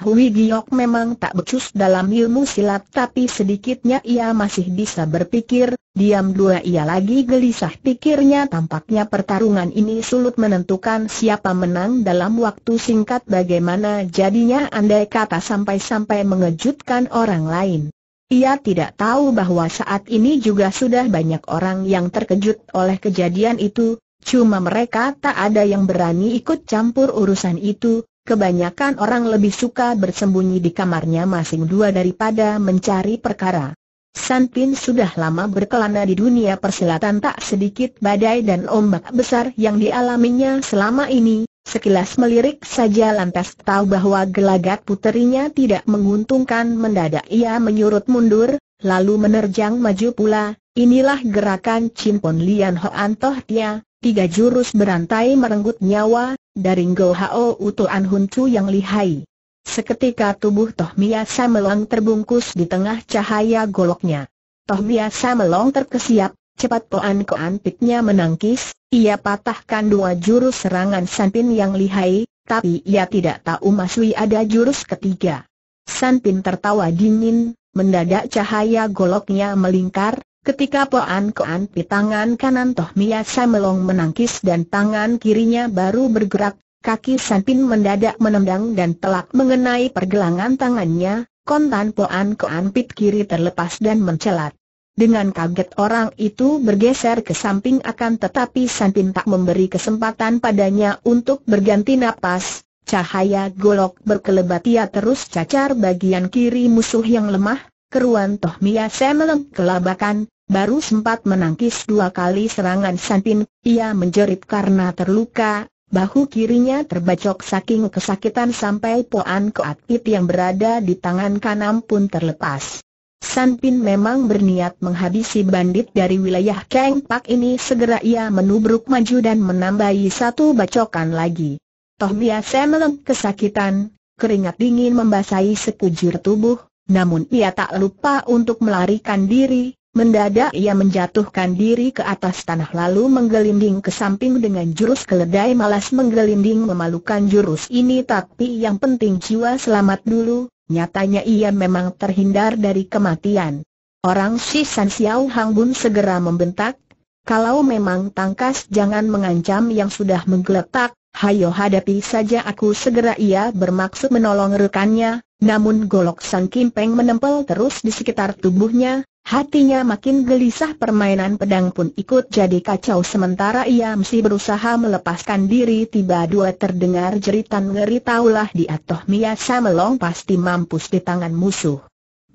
Hui Giok memang tak becus dalam ilmu silat tapi sedikitnya ia masih bisa berpikir, diam dua ia lagi gelisah pikirnya tampaknya pertarungan ini sulit menentukan siapa menang dalam waktu singkat bagaimana jadinya andai kata sampai-sampai mengejutkan orang lain. Ia tidak tahu bahwa saat ini juga sudah banyak orang yang terkejut oleh kejadian itu, Cuma mereka tak ada yang berani ikut campur urusan itu, kebanyakan orang lebih suka bersembunyi di kamarnya masing dua daripada mencari perkara. San Pin sudah lama berkelana di dunia persilatan tak sedikit badai dan ombak besar yang dialaminya selama ini, sekilas melirik saja lantas tahu bahwa gelagat puterinya tidak menguntungkan mendadak ia menyurut mundur, lalu menerjang maju pula, inilah gerakan Pon Lian Hoan Toh Tia, tiga jurus berantai merenggut nyawa, dari Go Hao Utuan Hun Chu yang lihai. Seketika tubuh Toh Mia Samelong terbungkus di tengah cahaya goloknya. Toh Mia Samelong terkesiap, cepat Poan Koan Piknya menangkis, ia patahkan dua jurus serangan Sanpin yang lihai, tapi ia tidak tahu masih ada jurus ketiga. Sanpin tertawa dingin, mendadak cahaya goloknya melingkar, Ketika Poan Koan di tangan kanan Toh Mia Samelong menangkis dan tangan kirinya baru bergerak, kaki Sanpin mendadak menendang dan telak mengenai pergelangan tangannya, kontan Poan Koan Pit kiri terlepas dan mencelat. Dengan kaget orang itu bergeser ke samping akan tetapi Sanpin tak memberi kesempatan padanya untuk berganti napas, cahaya golok berkelebat ia terus cacar bagian kiri musuh yang lemah, keruan Toh Samelong kelabakan baru sempat menangkis dua kali serangan Sanpin, ia menjerit karena terluka, bahu kirinya terbacok saking kesakitan sampai poan keatit yang berada di tangan kanan pun terlepas. Sanpin memang berniat menghabisi bandit dari wilayah Kang Pak ini segera ia menubruk maju dan menambahi satu bacokan lagi. Toh biasa meleng kesakitan, keringat dingin membasahi sekujur tubuh, namun ia tak lupa untuk melarikan diri, Mendadak ia menjatuhkan diri ke atas tanah lalu menggelinding ke samping dengan jurus keledai malas menggelinding memalukan jurus ini tapi yang penting jiwa selamat dulu, nyatanya ia memang terhindar dari kematian. Orang si San Xiao Hang Bun segera membentak, kalau memang tangkas jangan mengancam yang sudah menggeletak, hayo hadapi saja aku segera ia bermaksud menolong rekannya, namun golok San Peng menempel terus di sekitar tubuhnya, Hatinya makin gelisah permainan pedang pun ikut jadi kacau sementara ia mesti berusaha melepaskan diri tiba dua terdengar jeritan ngeri taulah di atoh miasa melong pasti mampus di tangan musuh.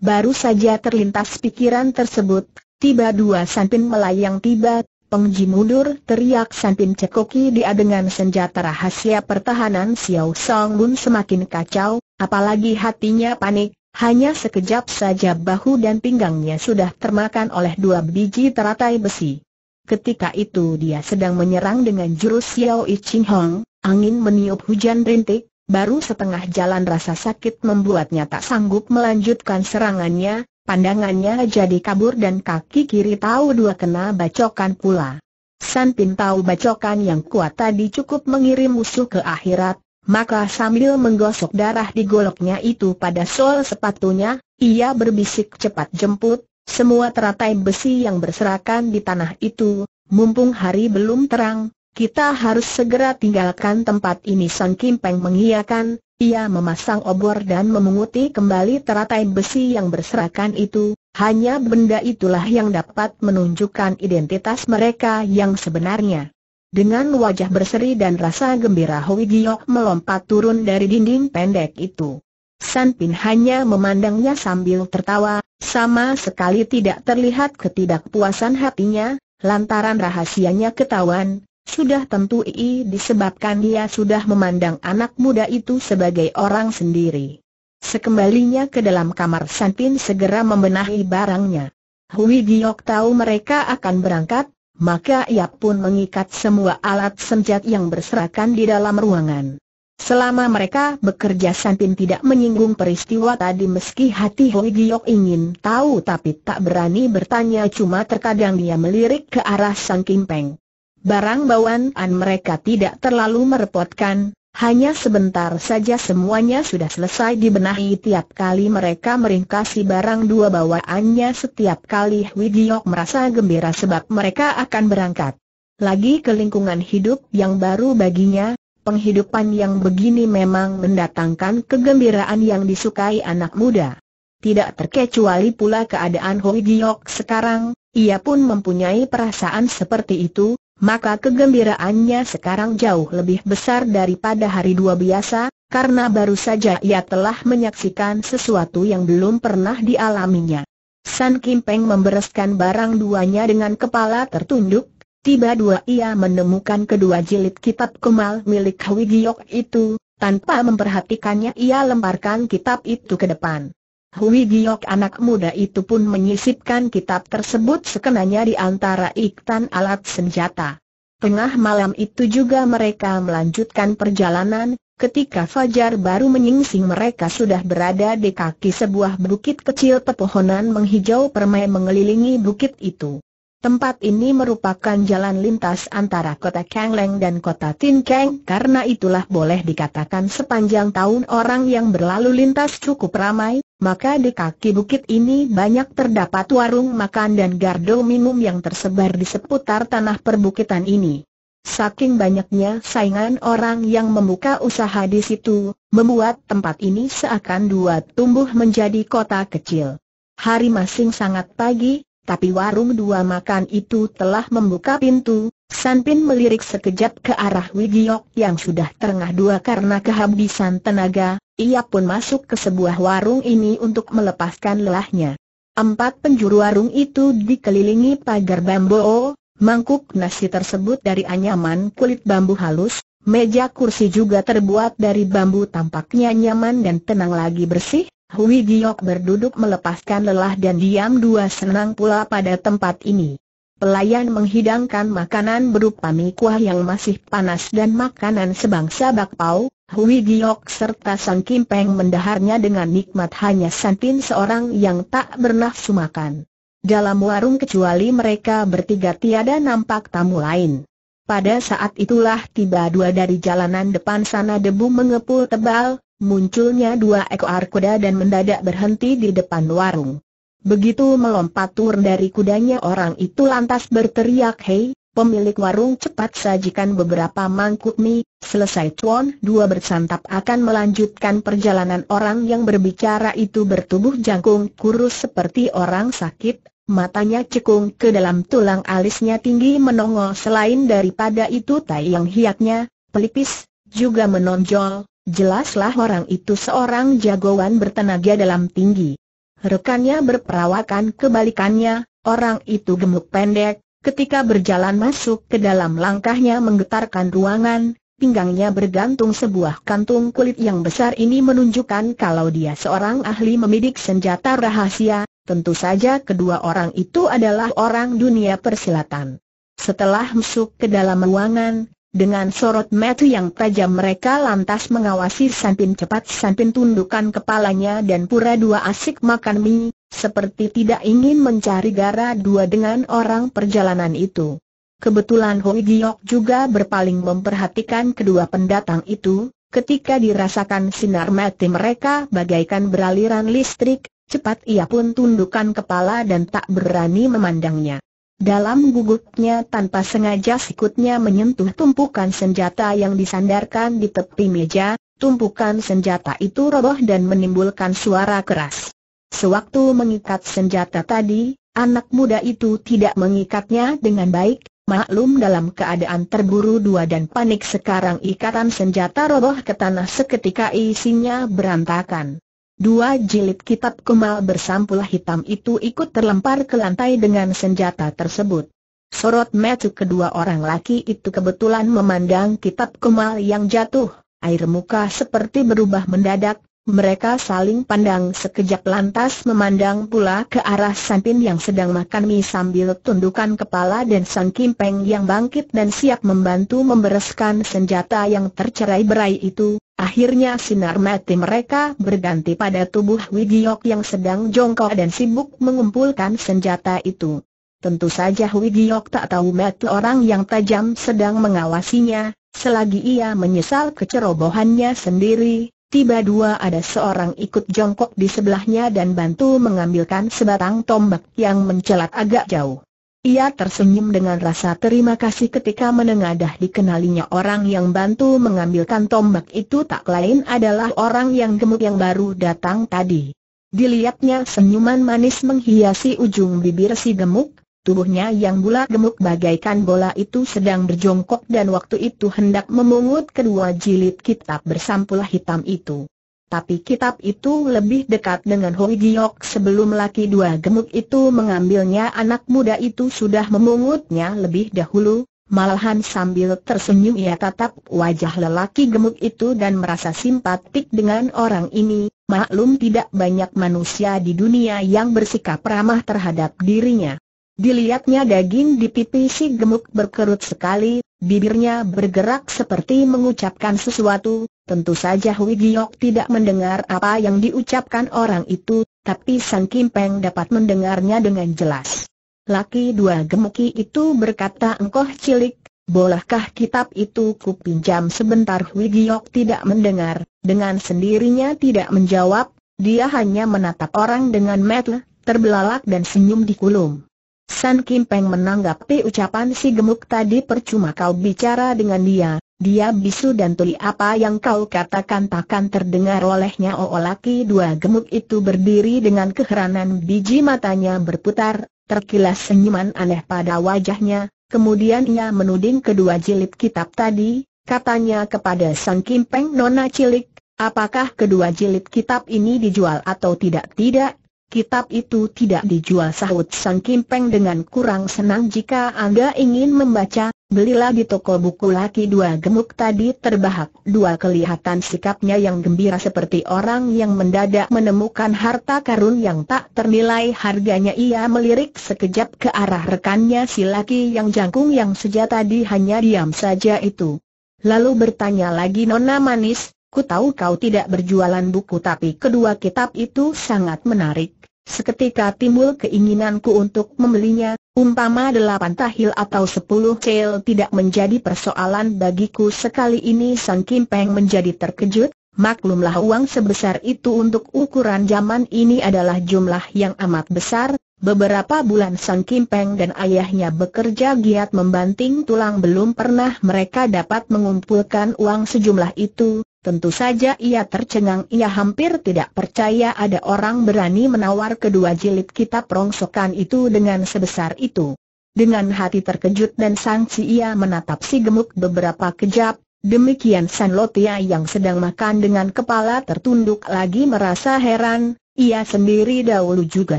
Baru saja terlintas pikiran tersebut, tiba dua Santin melayang tiba, pengji mundur teriak Santin cekoki dia dengan senjata rahasia pertahanan Xiao Song Bun semakin kacau, apalagi hatinya panik, hanya sekejap saja bahu dan pinggangnya sudah termakan oleh dua biji teratai besi. Ketika itu dia sedang menyerang dengan jurus Xiao Yi Ching Hong, angin meniup hujan rintik, baru setengah jalan rasa sakit membuatnya tak sanggup melanjutkan serangannya, pandangannya jadi kabur dan kaki kiri tahu dua kena bacokan pula. San Pin tahu bacokan yang kuat tadi cukup mengirim musuh ke akhirat, maka sambil menggosok darah di goloknya itu pada sol sepatunya, ia berbisik cepat jemput, semua teratai besi yang berserakan di tanah itu, mumpung hari belum terang, kita harus segera tinggalkan tempat ini sang Kim Peng mengiyakan, ia memasang obor dan memunguti kembali teratai besi yang berserakan itu, hanya benda itulah yang dapat menunjukkan identitas mereka yang sebenarnya. Dengan wajah berseri dan rasa gembira Hui Giok melompat turun dari dinding pendek itu. San Pin hanya memandangnya sambil tertawa, sama sekali tidak terlihat ketidakpuasan hatinya, lantaran rahasianya ketahuan, sudah tentu ii disebabkan dia sudah memandang anak muda itu sebagai orang sendiri. Sekembalinya ke dalam kamar San Pin segera membenahi barangnya. Hui Giok tahu mereka akan berangkat, maka ia pun mengikat semua alat senjat yang berserakan di dalam ruangan. Selama mereka bekerja Sanpin tidak menyinggung peristiwa tadi meski hati Hoi Giok ingin tahu tapi tak berani bertanya cuma terkadang dia melirik ke arah Sang Kim Peng. Barang bawaan mereka tidak terlalu merepotkan, hanya sebentar saja semuanya sudah selesai dibenahi tiap kali mereka meringkasi barang dua bawaannya setiap kali Widiok merasa gembira sebab mereka akan berangkat. Lagi ke lingkungan hidup yang baru baginya, penghidupan yang begini memang mendatangkan kegembiraan yang disukai anak muda. Tidak terkecuali pula keadaan Widiok sekarang, ia pun mempunyai perasaan seperti itu, maka kegembiraannya sekarang jauh lebih besar daripada hari dua biasa, karena baru saja ia telah menyaksikan sesuatu yang belum pernah dialaminya. San Kim Peng membereskan barang duanya dengan kepala tertunduk, tiba dua ia menemukan kedua jilid kitab Kemal milik Hwi Giok itu, tanpa memperhatikannya ia lemparkan kitab itu ke depan. Hui Giok anak muda itu pun menyisipkan kitab tersebut sekenanya di antara iktan alat senjata. Tengah malam itu juga mereka melanjutkan perjalanan, ketika Fajar baru menyingsing mereka sudah berada di kaki sebuah bukit kecil pepohonan menghijau permai mengelilingi bukit itu. Tempat ini merupakan jalan lintas antara kota Kangleng dan kota Tin Keng karena itulah boleh dikatakan sepanjang tahun orang yang berlalu lintas cukup ramai, maka di kaki bukit ini banyak terdapat warung makan dan gardo minum yang tersebar di seputar tanah perbukitan ini. Saking banyaknya saingan orang yang membuka usaha di situ, membuat tempat ini seakan dua tumbuh menjadi kota kecil. Hari masing sangat pagi, tapi warung dua makan itu telah membuka pintu, Sanpin melirik sekejap ke arah Wigiok yang sudah terengah dua karena kehabisan tenaga, ia pun masuk ke sebuah warung ini untuk melepaskan lelahnya. Empat penjuru warung itu dikelilingi pagar bambu, oh, mangkuk nasi tersebut dari anyaman kulit bambu halus, meja kursi juga terbuat dari bambu tampaknya nyaman dan tenang lagi bersih. Hui Giok berduduk melepaskan lelah dan diam dua senang pula pada tempat ini. Pelayan menghidangkan makanan berupa mie kuah yang masih panas dan makanan sebangsa bakpao, Hui Giok serta Sang Kim Peng mendaharnya dengan nikmat hanya Santin seorang yang tak bernafsu makan. Dalam warung kecuali mereka bertiga tiada nampak tamu lain. Pada saat itulah tiba dua dari jalanan depan sana debu mengepul tebal, munculnya dua ekor kuda dan mendadak berhenti di depan warung. Begitu melompat turun dari kudanya orang itu lantas berteriak hei, pemilik warung cepat sajikan beberapa mangkuk mie, selesai Tuan Dua bersantap akan melanjutkan perjalanan orang yang berbicara itu bertubuh jangkung kurus seperti orang sakit, Matanya cekung ke dalam tulang alisnya tinggi menongol selain daripada itu tai yang hiaknya, pelipis, juga menonjol, jelaslah orang itu seorang jagoan bertenaga dalam tinggi. Rekannya berperawakan kebalikannya, orang itu gemuk pendek, Ketika berjalan masuk ke dalam langkahnya menggetarkan ruangan, pinggangnya bergantung sebuah kantung kulit yang besar ini menunjukkan kalau dia seorang ahli memidik senjata rahasia, tentu saja kedua orang itu adalah orang dunia persilatan. Setelah masuk ke dalam ruangan, dengan sorot mata yang tajam mereka lantas mengawasi Sanpin cepat Sanpin tundukkan kepalanya dan pura dua asik makan mie, seperti tidak ingin mencari gara dua dengan orang perjalanan itu. Kebetulan Hoi Giok juga berpaling memperhatikan kedua pendatang itu, ketika dirasakan sinar mati mereka bagaikan beraliran listrik, cepat ia pun tundukkan kepala dan tak berani memandangnya. Dalam gugupnya tanpa sengaja sikutnya menyentuh tumpukan senjata yang disandarkan di tepi meja, tumpukan senjata itu roboh dan menimbulkan suara keras. Sewaktu mengikat senjata tadi, anak muda itu tidak mengikatnya dengan baik, maklum dalam keadaan terburu dua dan panik sekarang ikatan senjata roboh ke tanah seketika isinya berantakan. Dua jilid kitab Kemal bersampul hitam itu ikut terlempar ke lantai dengan senjata tersebut. Sorot mata kedua orang laki itu kebetulan memandang kitab Kemal yang jatuh, air muka seperti berubah mendadak, mereka saling pandang sekejap lantas memandang pula ke arah Sanpin yang sedang makan mie sambil tundukan kepala dan Sang Kimpeng yang bangkit dan siap membantu membereskan senjata yang tercerai-berai itu. Akhirnya sinar mati mereka berganti pada tubuh Wigiok yang sedang jongkok dan sibuk mengumpulkan senjata itu. Tentu saja Wigiok tak tahu mati orang yang tajam sedang mengawasinya, selagi ia menyesal kecerobohannya sendiri, Tiba dua ada seorang ikut jongkok di sebelahnya dan bantu mengambilkan sebatang tombak yang mencelat agak jauh. Ia tersenyum dengan rasa terima kasih ketika menengadah dikenalinya orang yang bantu mengambilkan tombak itu tak lain adalah orang yang gemuk yang baru datang tadi. Dilihatnya senyuman manis menghiasi ujung bibir si gemuk, Tubuhnya yang bulat gemuk bagaikan bola itu sedang berjongkok dan waktu itu hendak memungut kedua jilid kitab bersampul hitam itu. Tapi kitab itu lebih dekat dengan Hoi Giok sebelum laki dua gemuk itu mengambilnya anak muda itu sudah memungutnya lebih dahulu, malahan sambil tersenyum ia tatap wajah lelaki gemuk itu dan merasa simpatik dengan orang ini, maklum tidak banyak manusia di dunia yang bersikap ramah terhadap dirinya. Dilihatnya daging di pipi si gemuk berkerut sekali, bibirnya bergerak seperti mengucapkan sesuatu, tentu saja Hui Giok tidak mendengar apa yang diucapkan orang itu, tapi Sang Kim Peng dapat mendengarnya dengan jelas. Laki dua gemuki itu berkata engkau cilik, bolehkah kitab itu ku pinjam sebentar Hui Giok tidak mendengar, dengan sendirinya tidak menjawab, dia hanya menatap orang dengan metel, terbelalak dan senyum di kulum. San Kim Peng menanggapi ucapan si gemuk tadi percuma kau bicara dengan dia, dia bisu dan tuli apa yang kau katakan takkan terdengar olehnya Oh laki dua gemuk itu berdiri dengan keheranan biji matanya berputar, terkilas senyuman aneh pada wajahnya, kemudian ia menuding kedua jilid kitab tadi, katanya kepada San Kim Peng Nona Cilik, apakah kedua jilid kitab ini dijual atau tidak-tidak, Kitab itu tidak dijual sahut Sang Kimpeng dengan kurang senang jika Anda ingin membaca, belilah di toko buku laki dua gemuk tadi terbahak dua kelihatan sikapnya yang gembira seperti orang yang mendadak menemukan harta karun yang tak ternilai harganya ia melirik sekejap ke arah rekannya si laki yang jangkung yang sejak tadi hanya diam saja itu. Lalu bertanya lagi Nona Manis, Ku tahu kau tidak berjualan buku tapi kedua kitab itu sangat menarik. Seketika timbul keinginanku untuk membelinya, umpama delapan tahil atau sepuluh cel tidak menjadi persoalan bagiku sekali ini Sang Kim Peng menjadi terkejut, maklumlah uang sebesar itu untuk ukuran zaman ini adalah jumlah yang amat besar, Beberapa bulan Sang Kim Peng dan ayahnya bekerja giat membanting tulang belum pernah mereka dapat mengumpulkan uang sejumlah itu, Tentu saja ia tercengang ia hampir tidak percaya ada orang berani menawar kedua jilid kitab rongsokan itu dengan sebesar itu. Dengan hati terkejut dan sangsi ia menatap si gemuk beberapa kejap, demikian San Lotia yang sedang makan dengan kepala tertunduk lagi merasa heran, ia sendiri dahulu juga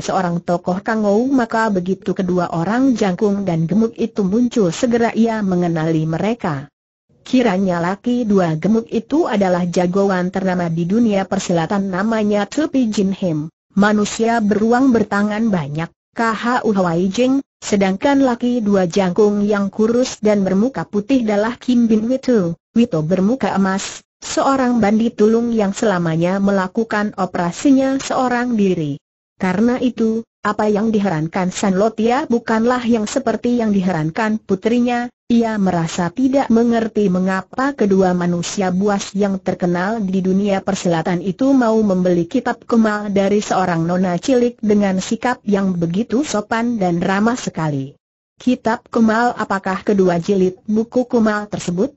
seorang tokoh kangou maka begitu kedua orang jangkung dan gemuk itu muncul segera ia mengenali mereka. Kiranya laki dua gemuk itu adalah jagoan ternama di dunia persilatan namanya Tupi Jin Him, manusia beruang bertangan banyak, KHU Hawaii Jing, sedangkan laki dua jangkung yang kurus dan bermuka putih adalah Kim Bin Witu, Wito bermuka emas, seorang bandit tulung yang selamanya melakukan operasinya seorang diri. Karena itu, apa yang diherankan San Lotia bukanlah yang seperti yang diherankan putrinya, ia merasa tidak mengerti mengapa kedua manusia buas yang terkenal di dunia perselatan itu mau membeli kitab Kemal dari seorang nona cilik dengan sikap yang begitu sopan dan ramah sekali. Kitab Kemal apakah kedua jilid buku Kemal tersebut?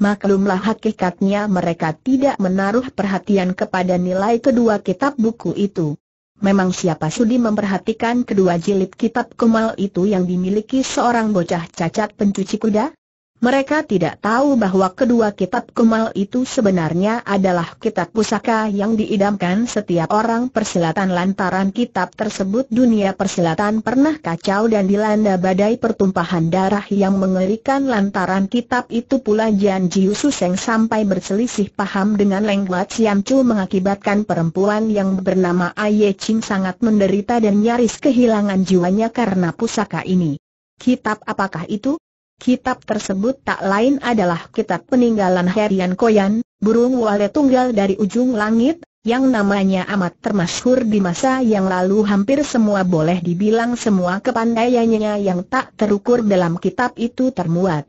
Maklumlah hakikatnya mereka tidak menaruh perhatian kepada nilai kedua kitab buku itu. Memang siapa sudi memperhatikan kedua jilid kitab kumal itu yang dimiliki seorang bocah cacat pencuci kuda? Mereka tidak tahu bahwa kedua kitab kumal itu sebenarnya adalah kitab pusaka yang diidamkan setiap orang persilatan lantaran kitab tersebut dunia persilatan pernah kacau dan dilanda badai pertumpahan darah yang mengerikan lantaran kitab itu pula janji Jiu yang sampai berselisih paham dengan Leng Siam Chu mengakibatkan perempuan yang bernama Aye Ching sangat menderita dan nyaris kehilangan jiwanya karena pusaka ini. Kitab apakah itu? Kitab tersebut tak lain adalah kitab peninggalan Herian Koyan, burung wale tunggal dari ujung langit, yang namanya amat termasyhur di masa yang lalu hampir semua boleh dibilang semua kepandaiannya yang tak terukur dalam kitab itu termuat.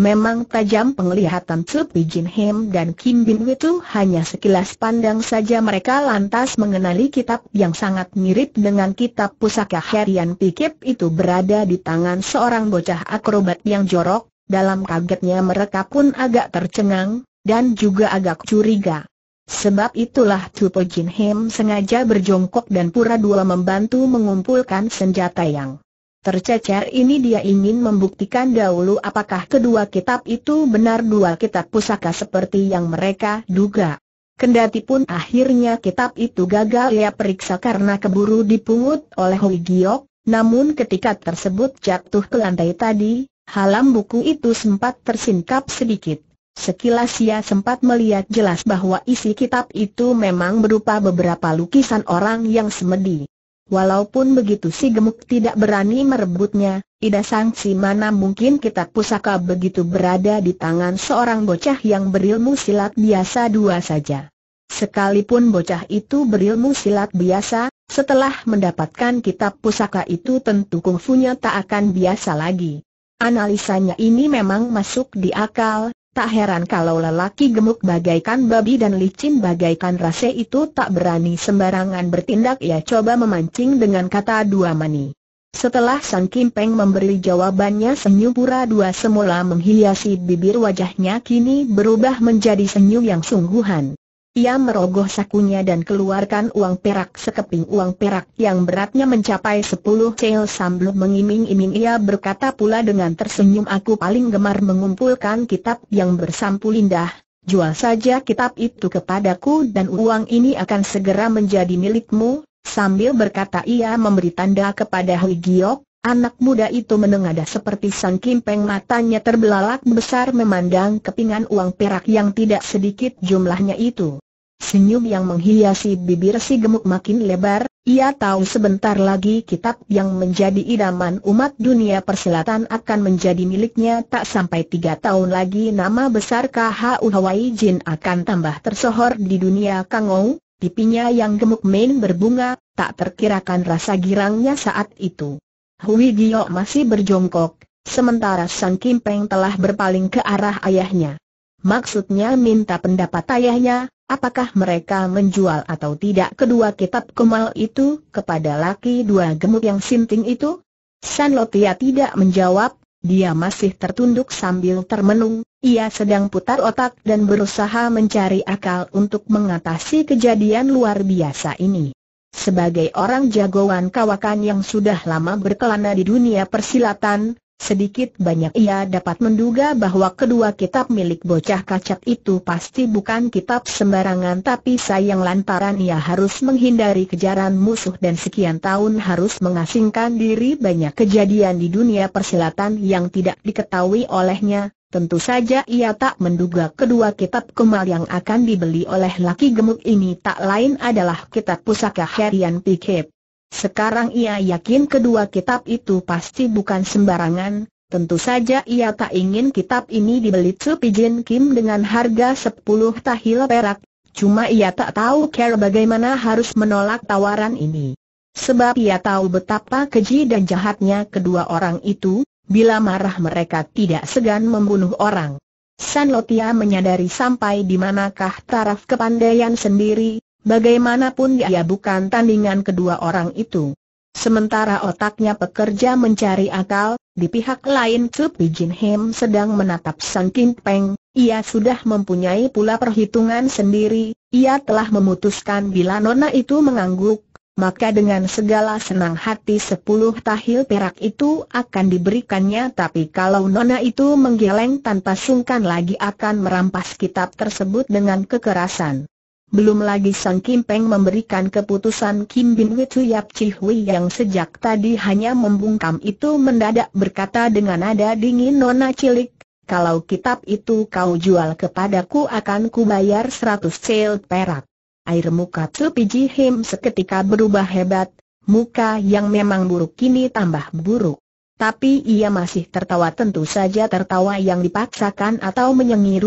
Memang tajam penglihatan Tsu Pijin Hem dan Kim Bin Witu hanya sekilas pandang saja mereka lantas mengenali kitab yang sangat mirip dengan kitab pusaka harian Pikip itu berada di tangan seorang bocah akrobat yang jorok, dalam kagetnya mereka pun agak tercengang, dan juga agak curiga. Sebab itulah Tsu Pijin Hem sengaja berjongkok dan pura-dua membantu mengumpulkan senjata yang Tercecer ini dia ingin membuktikan dahulu apakah kedua kitab itu benar dua kitab pusaka seperti yang mereka duga. Kendati pun akhirnya kitab itu gagal ia periksa karena keburu dipungut oleh Hui Giok, namun ketika tersebut jatuh ke lantai tadi, halam buku itu sempat tersingkap sedikit. Sekilas ia sempat melihat jelas bahwa isi kitab itu memang berupa beberapa lukisan orang yang semedi. Walaupun begitu si gemuk tidak berani merebutnya, Ida sangsi mana mungkin kitab pusaka begitu berada di tangan seorang bocah yang berilmu silat biasa dua saja. Sekalipun bocah itu berilmu silat biasa, setelah mendapatkan kitab pusaka itu tentu kungfunya tak akan biasa lagi. Analisanya ini memang masuk di akal, Tak heran kalau lelaki gemuk bagaikan babi dan licin bagaikan rase itu tak berani sembarangan bertindak ya coba memancing dengan kata dua mani. Setelah Sang Kim Peng memberi jawabannya senyum pura-dua semula menghiasi bibir wajahnya kini berubah menjadi senyum yang sungguhan. Ia merogoh sakunya dan keluarkan uang perak sekeping uang perak yang beratnya mencapai 10 cel sambil mengiming-iming ia berkata pula dengan tersenyum aku paling gemar mengumpulkan kitab yang bersampul indah, jual saja kitab itu kepadaku dan uang ini akan segera menjadi milikmu, sambil berkata ia memberi tanda kepada Hui Giok, Anak muda itu menengadah seperti Sang Kimpeng matanya terbelalak besar memandang kepingan uang perak yang tidak sedikit jumlahnya itu. Senyum yang menghiasi bibir si gemuk makin lebar, ia tahu sebentar lagi kitab yang menjadi idaman umat dunia persilatan akan menjadi miliknya tak sampai tiga tahun lagi nama besar KHU Hawaii Jin akan tambah tersohor di dunia Kangou, pipinya yang gemuk main berbunga, tak terkirakan rasa girangnya saat itu. Hui Gio masih berjongkok, sementara Sang Kim Peng telah berpaling ke arah ayahnya. Maksudnya minta pendapat ayahnya, apakah mereka menjual atau tidak kedua kitab kemal itu kepada laki dua gemuk yang sinting itu? San Lotia tidak menjawab, dia masih tertunduk sambil termenung, ia sedang putar otak dan berusaha mencari akal untuk mengatasi kejadian luar biasa ini. Sebagai orang jagoan kawakan yang sudah lama berkelana di dunia persilatan, sedikit banyak ia dapat menduga bahwa kedua kitab milik bocah kacat itu pasti bukan kitab sembarangan tapi sayang lantaran ia harus menghindari kejaran musuh dan sekian tahun harus mengasingkan diri banyak kejadian di dunia persilatan yang tidak diketahui olehnya, Tentu saja ia tak menduga kedua kitab kemal yang akan dibeli oleh laki gemuk ini tak lain adalah kitab pusaka Herian Pikep. Sekarang ia yakin kedua kitab itu pasti bukan sembarangan, tentu saja ia tak ingin kitab ini dibeli Tsu Pijin Kim dengan harga 10 tahil perak, cuma ia tak tahu cara bagaimana harus menolak tawaran ini. Sebab ia tahu betapa keji dan jahatnya kedua orang itu, Bila marah mereka tidak segan membunuh orang. San Lotia menyadari sampai di manakah taraf kepandaian sendiri, bagaimanapun dia bukan tandingan kedua orang itu. Sementara otaknya pekerja mencari akal, di pihak lain Cup Jin Hem sedang menatap Sang Kim Peng, ia sudah mempunyai pula perhitungan sendiri, ia telah memutuskan bila nona itu mengangguk, maka dengan segala senang hati sepuluh tahil perak itu akan diberikannya tapi kalau Nona itu menggeleng tanpa sungkan lagi akan merampas kitab tersebut dengan kekerasan. Belum lagi Sang Kim Peng memberikan keputusan Kim Bin Wei Yap Chi Hui yang sejak tadi hanya membungkam itu mendadak berkata dengan nada dingin Nona cilik, kalau kitab itu kau jual kepadaku akan kubayar seratus cel perak. Air muka Tupiji Him seketika berubah hebat, muka yang memang buruk kini tambah buruk. Tapi ia masih tertawa tentu saja tertawa yang dipaksakan atau menyengir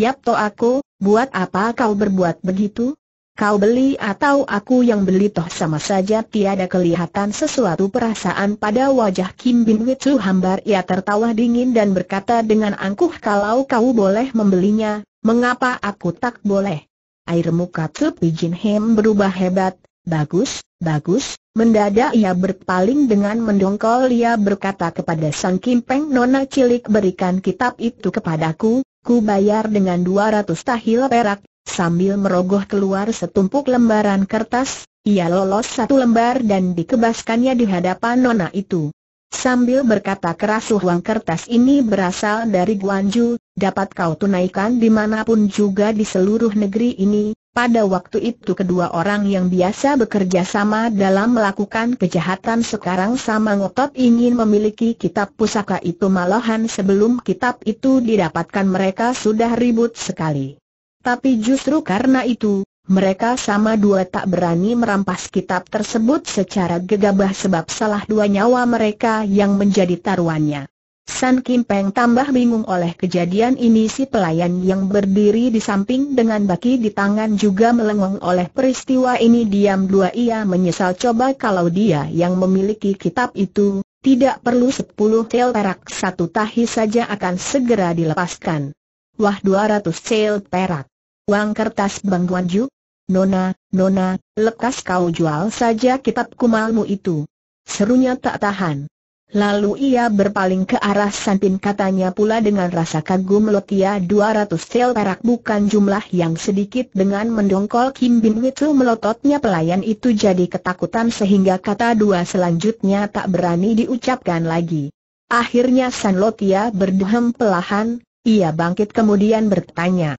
Yap toh aku, buat apa kau berbuat begitu? Kau beli atau aku yang beli toh sama saja tiada kelihatan sesuatu perasaan pada wajah Kim Bin Witsu hambar ia tertawa dingin dan berkata dengan angkuh kalau kau boleh membelinya, mengapa aku tak boleh? Air muka tepi Jin Hem berubah hebat, bagus, bagus, mendadak ia berpaling dengan mendongkol ia berkata kepada Sang Kimpeng Nona Cilik berikan kitab itu kepadaku, ku bayar dengan 200 tahil perak, sambil merogoh keluar setumpuk lembaran kertas, ia lolos satu lembar dan dikebaskannya di hadapan Nona itu. Sambil berkata keras uang kertas ini berasal dari Guanju, dapat kau tunaikan dimanapun juga di seluruh negeri ini. Pada waktu itu kedua orang yang biasa bekerja sama dalam melakukan kejahatan sekarang sama ngotot ingin memiliki kitab pusaka itu malahan sebelum kitab itu didapatkan mereka sudah ribut sekali. Tapi justru karena itu, mereka sama dua tak berani merampas kitab tersebut secara gegabah sebab salah dua nyawa mereka yang menjadi taruhannya. San Kim Peng tambah bingung oleh kejadian ini si pelayan yang berdiri di samping dengan baki di tangan juga melengong oleh peristiwa ini diam dua ia menyesal coba kalau dia yang memiliki kitab itu, tidak perlu sepuluh tel perak satu tahi saja akan segera dilepaskan. Wah 200 sel perak. Uang kertas Bang Guanju, Nona, Nona, lekas kau jual saja kitab kumalmu itu. Serunya tak tahan. Lalu ia berpaling ke arah Santin katanya pula dengan rasa kagum Lotia 200 sel perak bukan jumlah yang sedikit dengan mendongkol Kim Bin Witu melototnya pelayan itu jadi ketakutan sehingga kata dua selanjutnya tak berani diucapkan lagi. Akhirnya San Lotia berduhem pelahan, ia bangkit kemudian bertanya,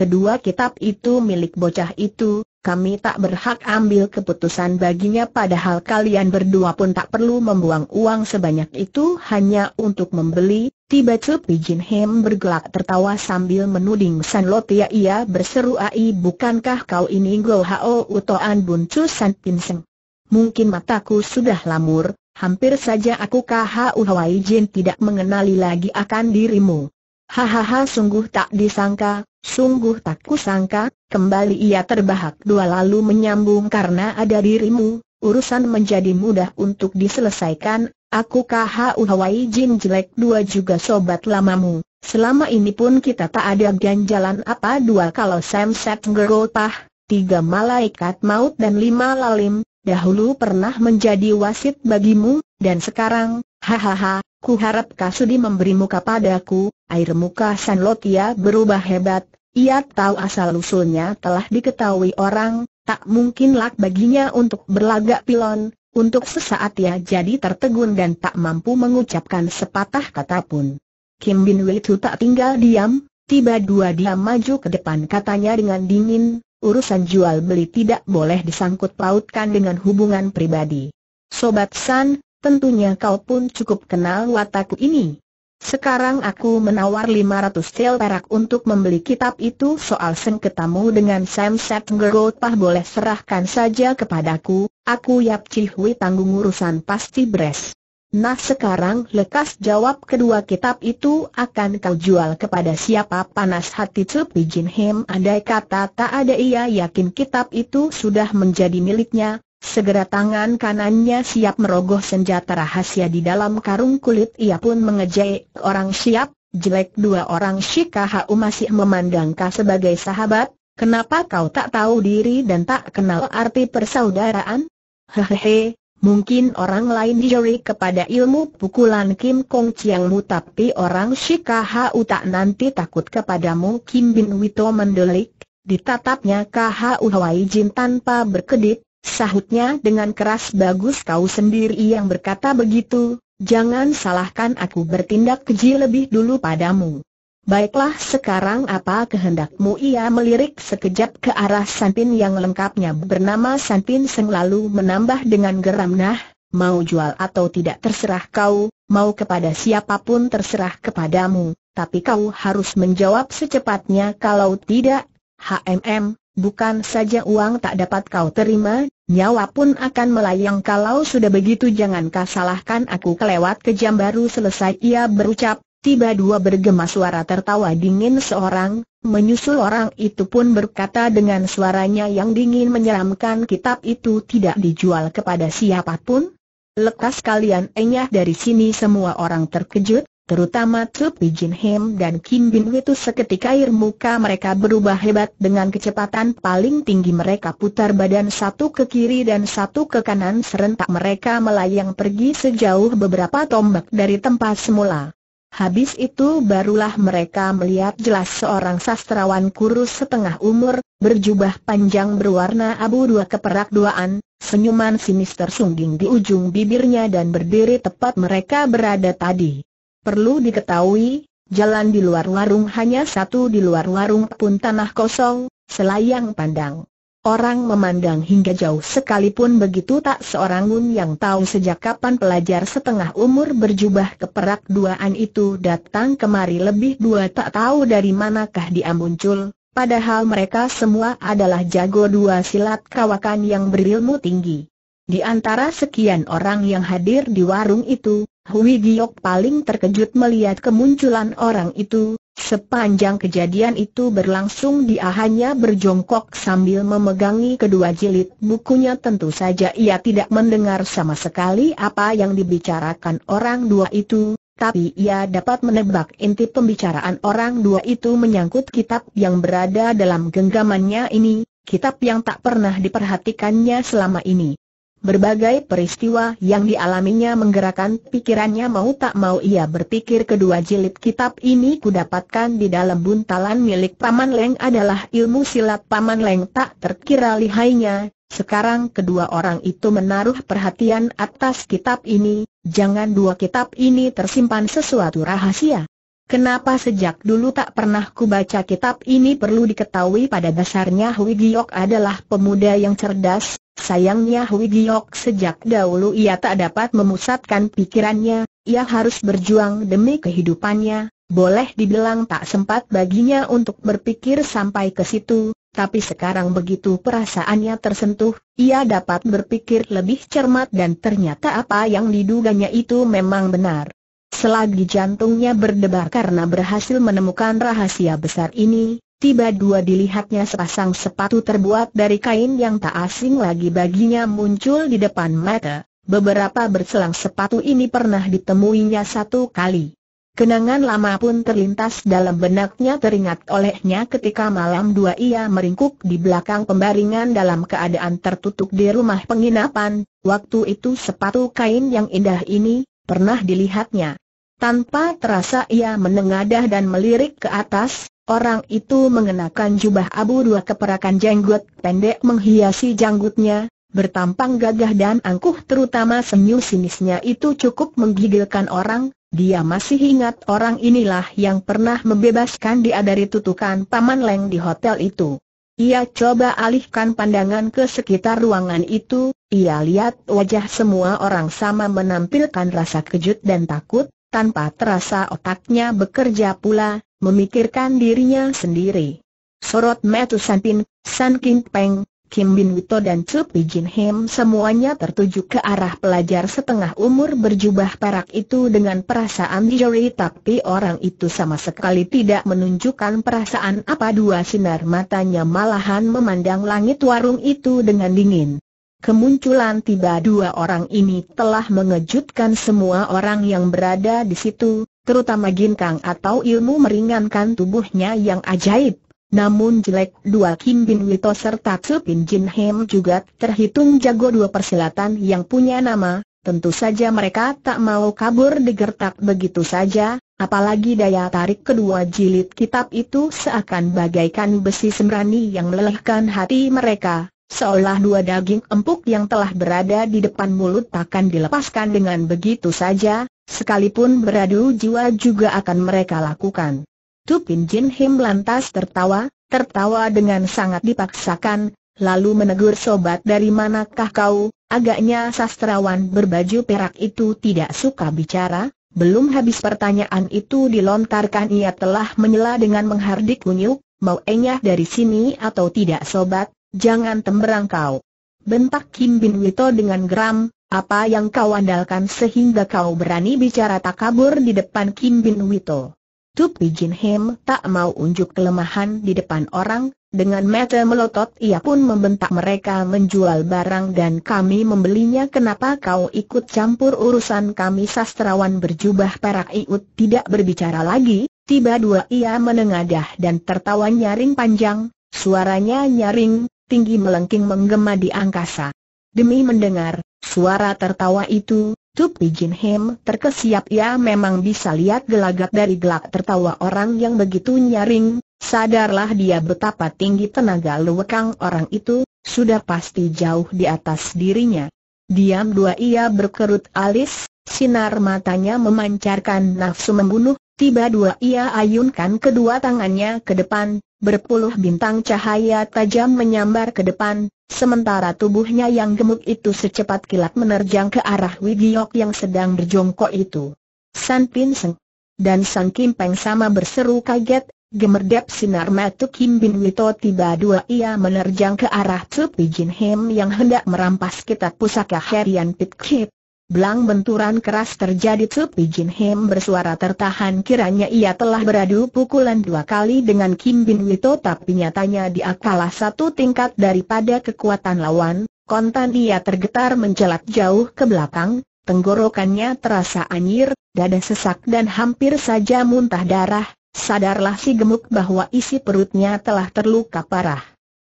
Kedua kitab itu milik bocah itu, kami tak berhak ambil keputusan baginya padahal kalian berdua pun tak perlu membuang uang sebanyak itu hanya untuk membeli. tiba cepi Jin Hem bergelak tertawa sambil menuding San Lotia ia berseru ai bukankah kau ini Go Hao Utoan Buncu San Pinseng. Mungkin mataku sudah lamur, hampir saja aku KHU Hawai Jin tidak mengenali lagi akan dirimu. Hahaha sungguh tak disangka, Sungguh tak kusangka, kembali ia terbahak dua lalu menyambung karena ada dirimu, urusan menjadi mudah untuk diselesaikan, aku KHU Hawaii Jin Jelek dua juga sobat lamamu. Selama ini pun kita tak ada ganjalan apa dua kalau Sam Set Ngerotah, tiga malaikat maut dan lima lalim, dahulu pernah menjadi wasit bagimu, dan sekarang, hahaha, Ku harap Kasudi memberi muka padaku, air muka San Lotia berubah hebat, ia tahu asal-usulnya telah diketahui orang, tak mungkinlah baginya untuk berlagak pilon, untuk sesaat ia jadi tertegun dan tak mampu mengucapkan sepatah kata pun. Kim Bin tu tak tinggal diam, tiba dua dia maju ke depan katanya dengan dingin, urusan jual beli tidak boleh disangkut pautkan dengan hubungan pribadi. Sobat San, Tentunya kau pun cukup kenal wataku ini. Sekarang aku menawar 500 sel perak untuk membeli kitab itu soal sengketamu dengan Sam Set pah boleh serahkan saja kepadaku, aku Yap Cihui tanggung urusan pasti beres. Nah sekarang lekas jawab kedua kitab itu akan kau jual kepada siapa panas hati cupi Jin Hem andai kata tak ada ia yakin kitab itu sudah menjadi miliknya, Segera tangan kanannya siap merogoh senjata rahasia di dalam karung kulit ia pun mengejek orang siap, jelek dua orang Shikahau masih memandang kau sebagai sahabat, kenapa kau tak tahu diri dan tak kenal arti persaudaraan? Hehehe, mungkin orang lain juri kepada ilmu pukulan Kim Kong Chiangmu tapi orang Shikahau tak nanti takut kepadamu Kim Bin Wito mendelik, ditatapnya Kahau Hawaii Jin tanpa berkedip, Sahutnya dengan keras bagus kau sendiri yang berkata begitu, jangan salahkan aku bertindak keji lebih dulu padamu. Baiklah sekarang apa kehendakmu ia melirik sekejap ke arah Santin yang lengkapnya bernama Santin Seng lalu menambah dengan geram nah, mau jual atau tidak terserah kau, mau kepada siapapun terserah kepadamu, tapi kau harus menjawab secepatnya kalau tidak, HMM, Bukan saja uang tak dapat kau terima, nyawa pun akan melayang kalau sudah begitu jangan salahkan aku kelewat kejam baru selesai ia berucap, tiba dua bergema suara tertawa dingin seorang, menyusul orang itu pun berkata dengan suaranya yang dingin menyeramkan kitab itu tidak dijual kepada siapapun. Lekas kalian enyah dari sini semua orang terkejut, terutama Tsu Pijin Him dan Kim Bin Witu seketika air muka mereka berubah hebat dengan kecepatan paling tinggi mereka putar badan satu ke kiri dan satu ke kanan serentak mereka melayang pergi sejauh beberapa tombak dari tempat semula. Habis itu barulah mereka melihat jelas seorang sastrawan kurus setengah umur, berjubah panjang berwarna abu dua keperak duaan, senyuman sinis tersungging di ujung bibirnya dan berdiri tepat mereka berada tadi. Perlu diketahui, jalan di luar warung hanya satu di luar warung pun tanah kosong, selayang pandang. Orang memandang hingga jauh sekalipun begitu tak seorang pun yang tahu sejak kapan pelajar setengah umur berjubah keperak duaan itu datang kemari lebih dua tak tahu dari manakah dia muncul, padahal mereka semua adalah jago dua silat kawakan yang berilmu tinggi. Di antara sekian orang yang hadir di warung itu, Hui Giok paling terkejut melihat kemunculan orang itu, sepanjang kejadian itu berlangsung dia hanya berjongkok sambil memegangi kedua jilid bukunya tentu saja ia tidak mendengar sama sekali apa yang dibicarakan orang dua itu, tapi ia dapat menebak inti pembicaraan orang dua itu menyangkut kitab yang berada dalam genggamannya ini, kitab yang tak pernah diperhatikannya selama ini. Berbagai peristiwa yang dialaminya menggerakkan pikirannya mau tak mau ia berpikir kedua jilid kitab ini kudapatkan di dalam buntalan milik Paman Leng adalah ilmu silat Paman Leng tak terkira lihainya. Sekarang kedua orang itu menaruh perhatian atas kitab ini, jangan dua kitab ini tersimpan sesuatu rahasia. Kenapa sejak dulu tak pernah kubaca kitab ini perlu diketahui pada dasarnya Hui Giok adalah pemuda yang cerdas, Sayangnya Hui Giok sejak dahulu ia tak dapat memusatkan pikirannya, ia harus berjuang demi kehidupannya, boleh dibilang tak sempat baginya untuk berpikir sampai ke situ, tapi sekarang begitu perasaannya tersentuh, ia dapat berpikir lebih cermat dan ternyata apa yang diduganya itu memang benar. Selagi jantungnya berdebar karena berhasil menemukan rahasia besar ini, Tiba dua dilihatnya sepasang sepatu terbuat dari kain yang tak asing lagi baginya muncul di depan mata. Beberapa berselang sepatu ini pernah ditemuinya satu kali. Kenangan lama pun terlintas dalam benaknya teringat olehnya ketika malam dua ia meringkuk di belakang pembaringan dalam keadaan tertutup di rumah penginapan, waktu itu sepatu kain yang indah ini, pernah dilihatnya. Tanpa terasa ia menengadah dan melirik ke atas, Orang itu mengenakan jubah abu dua keperakan jenggot pendek menghiasi janggutnya, bertampang gagah dan angkuh terutama senyum sinisnya itu cukup menggigilkan orang, dia masih ingat orang inilah yang pernah membebaskan dia dari tutukan Paman Leng di hotel itu. Ia coba alihkan pandangan ke sekitar ruangan itu, ia lihat wajah semua orang sama menampilkan rasa kejut dan takut, tanpa terasa otaknya bekerja pula, memikirkan dirinya sendiri. Sorot Metu Sanpin, San King Peng, Kim Bin Wito dan Chu Jin Hem semuanya tertuju ke arah pelajar setengah umur berjubah perak itu dengan perasaan jeri tapi orang itu sama sekali tidak menunjukkan perasaan apa dua sinar matanya malahan memandang langit warung itu dengan dingin. Kemunculan tiba dua orang ini telah mengejutkan semua orang yang berada di situ, terutama ginkang atau ilmu meringankan tubuhnya yang ajaib. Namun jelek dua Kim Bin Wito serta Tsu Pin Jin Hem juga terhitung jago dua persilatan yang punya nama, tentu saja mereka tak mau kabur digertak begitu saja, apalagi daya tarik kedua jilid kitab itu seakan bagaikan besi sembrani yang melelehkan hati mereka, seolah dua daging empuk yang telah berada di depan mulut takkan dilepaskan dengan begitu saja, Sekalipun beradu jiwa juga akan mereka lakukan. Tu Pin Jin Him lantas tertawa, tertawa dengan sangat dipaksakan, lalu menegur sobat dari manakah kau, agaknya sastrawan berbaju perak itu tidak suka bicara, belum habis pertanyaan itu dilontarkan ia telah menyela dengan menghardik kunyuk, mau enyah dari sini atau tidak sobat, jangan temberang kau. Bentak Kim Bin Wito dengan geram, apa yang kau andalkan sehingga kau berani bicara tak kabur di depan Kim Bin Wito? Tupi Jin Hem tak mau unjuk kelemahan di depan orang, dengan mata melotot ia pun membentak mereka menjual barang dan kami membelinya kenapa kau ikut campur urusan kami sastrawan berjubah perak iut tidak berbicara lagi, tiba dua ia menengadah dan tertawa nyaring panjang, suaranya nyaring, tinggi melengking menggema di angkasa. Demi mendengar, Suara tertawa itu, Tup Jin Hem terkesiap ia memang bisa lihat gelagat dari gelak tertawa orang yang begitu nyaring, sadarlah dia betapa tinggi tenaga lewekang orang itu, sudah pasti jauh di atas dirinya. Diam dua ia berkerut alis, sinar matanya memancarkan nafsu membunuh, Tiba dua ia ayunkan kedua tangannya ke depan, berpuluh bintang cahaya tajam menyambar ke depan, sementara tubuhnya yang gemuk itu secepat kilat menerjang ke arah Wigiok yang sedang berjongkok itu. San Pin Seng dan San Kim Peng sama berseru kaget, gemerdep sinar mata Kim Bin Wito tiba dua ia menerjang ke arah Tsu Jin Hem yang hendak merampas kitab pusaka Herian Pit Kip. Belang benturan keras terjadi Tsupi Jin Hem bersuara tertahan kiranya ia telah beradu pukulan dua kali dengan Kim Bin Wito tapi nyatanya dia kalah satu tingkat daripada kekuatan lawan, kontan ia tergetar mencelat jauh ke belakang, tenggorokannya terasa anjir, dada sesak dan hampir saja muntah darah, sadarlah si gemuk bahwa isi perutnya telah terluka parah.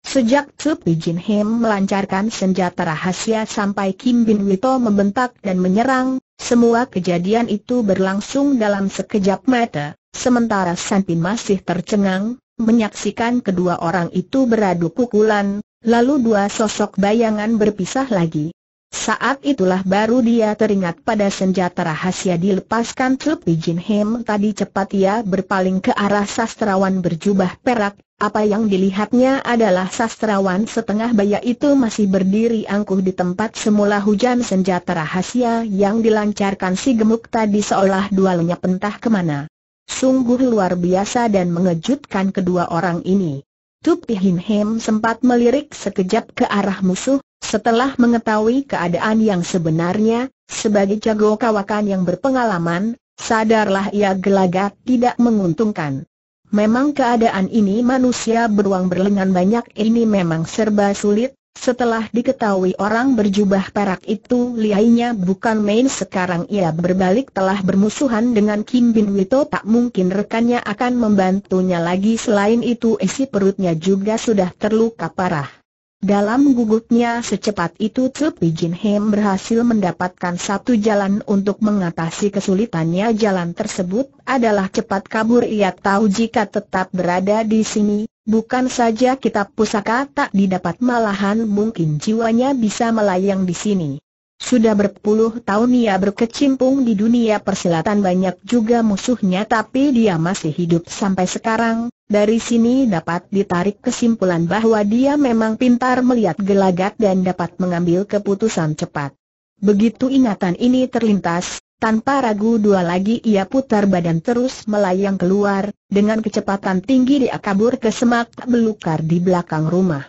Sejak Tsupi Jin Him melancarkan senjata rahasia sampai Kim Bin Wito membentak dan menyerang, semua kejadian itu berlangsung dalam sekejap mata, sementara San Pin masih tercengang, menyaksikan kedua orang itu beradu pukulan, lalu dua sosok bayangan berpisah lagi. Saat itulah baru dia teringat pada senjata rahasia dilepaskan Tupi Jin Him tadi cepat ia berpaling ke arah sastrawan berjubah perak, apa yang dilihatnya adalah sastrawan setengah baya itu masih berdiri angkuh di tempat semula hujan senjata rahasia yang dilancarkan si gemuk tadi seolah dua lenyap pentah kemana. Sungguh luar biasa dan mengejutkan kedua orang ini. Tupi Hin Hem sempat melirik sekejap ke arah musuh, setelah mengetahui keadaan yang sebenarnya, sebagai jago kawakan yang berpengalaman, sadarlah ia gelagat tidak menguntungkan. Memang keadaan ini manusia beruang berlengan banyak ini memang serba sulit, setelah diketahui orang berjubah perak itu liainya bukan main sekarang ia berbalik telah bermusuhan dengan Kim Bin Wito tak mungkin rekannya akan membantunya lagi selain itu isi perutnya juga sudah terluka parah. Dalam gugupnya secepat itu Tsupi Jin Hem berhasil mendapatkan satu jalan untuk mengatasi kesulitannya jalan tersebut adalah cepat kabur ia tahu jika tetap berada di sini, bukan saja kitab pusaka tak didapat malahan mungkin jiwanya bisa melayang di sini. Sudah berpuluh tahun ia berkecimpung di dunia persilatan banyak juga musuhnya tapi dia masih hidup sampai sekarang, dari sini dapat ditarik kesimpulan bahwa dia memang pintar melihat gelagat dan dapat mengambil keputusan cepat. Begitu ingatan ini terlintas, tanpa ragu dua lagi ia putar badan terus melayang keluar, dengan kecepatan tinggi dia kabur ke semak belukar di belakang rumah.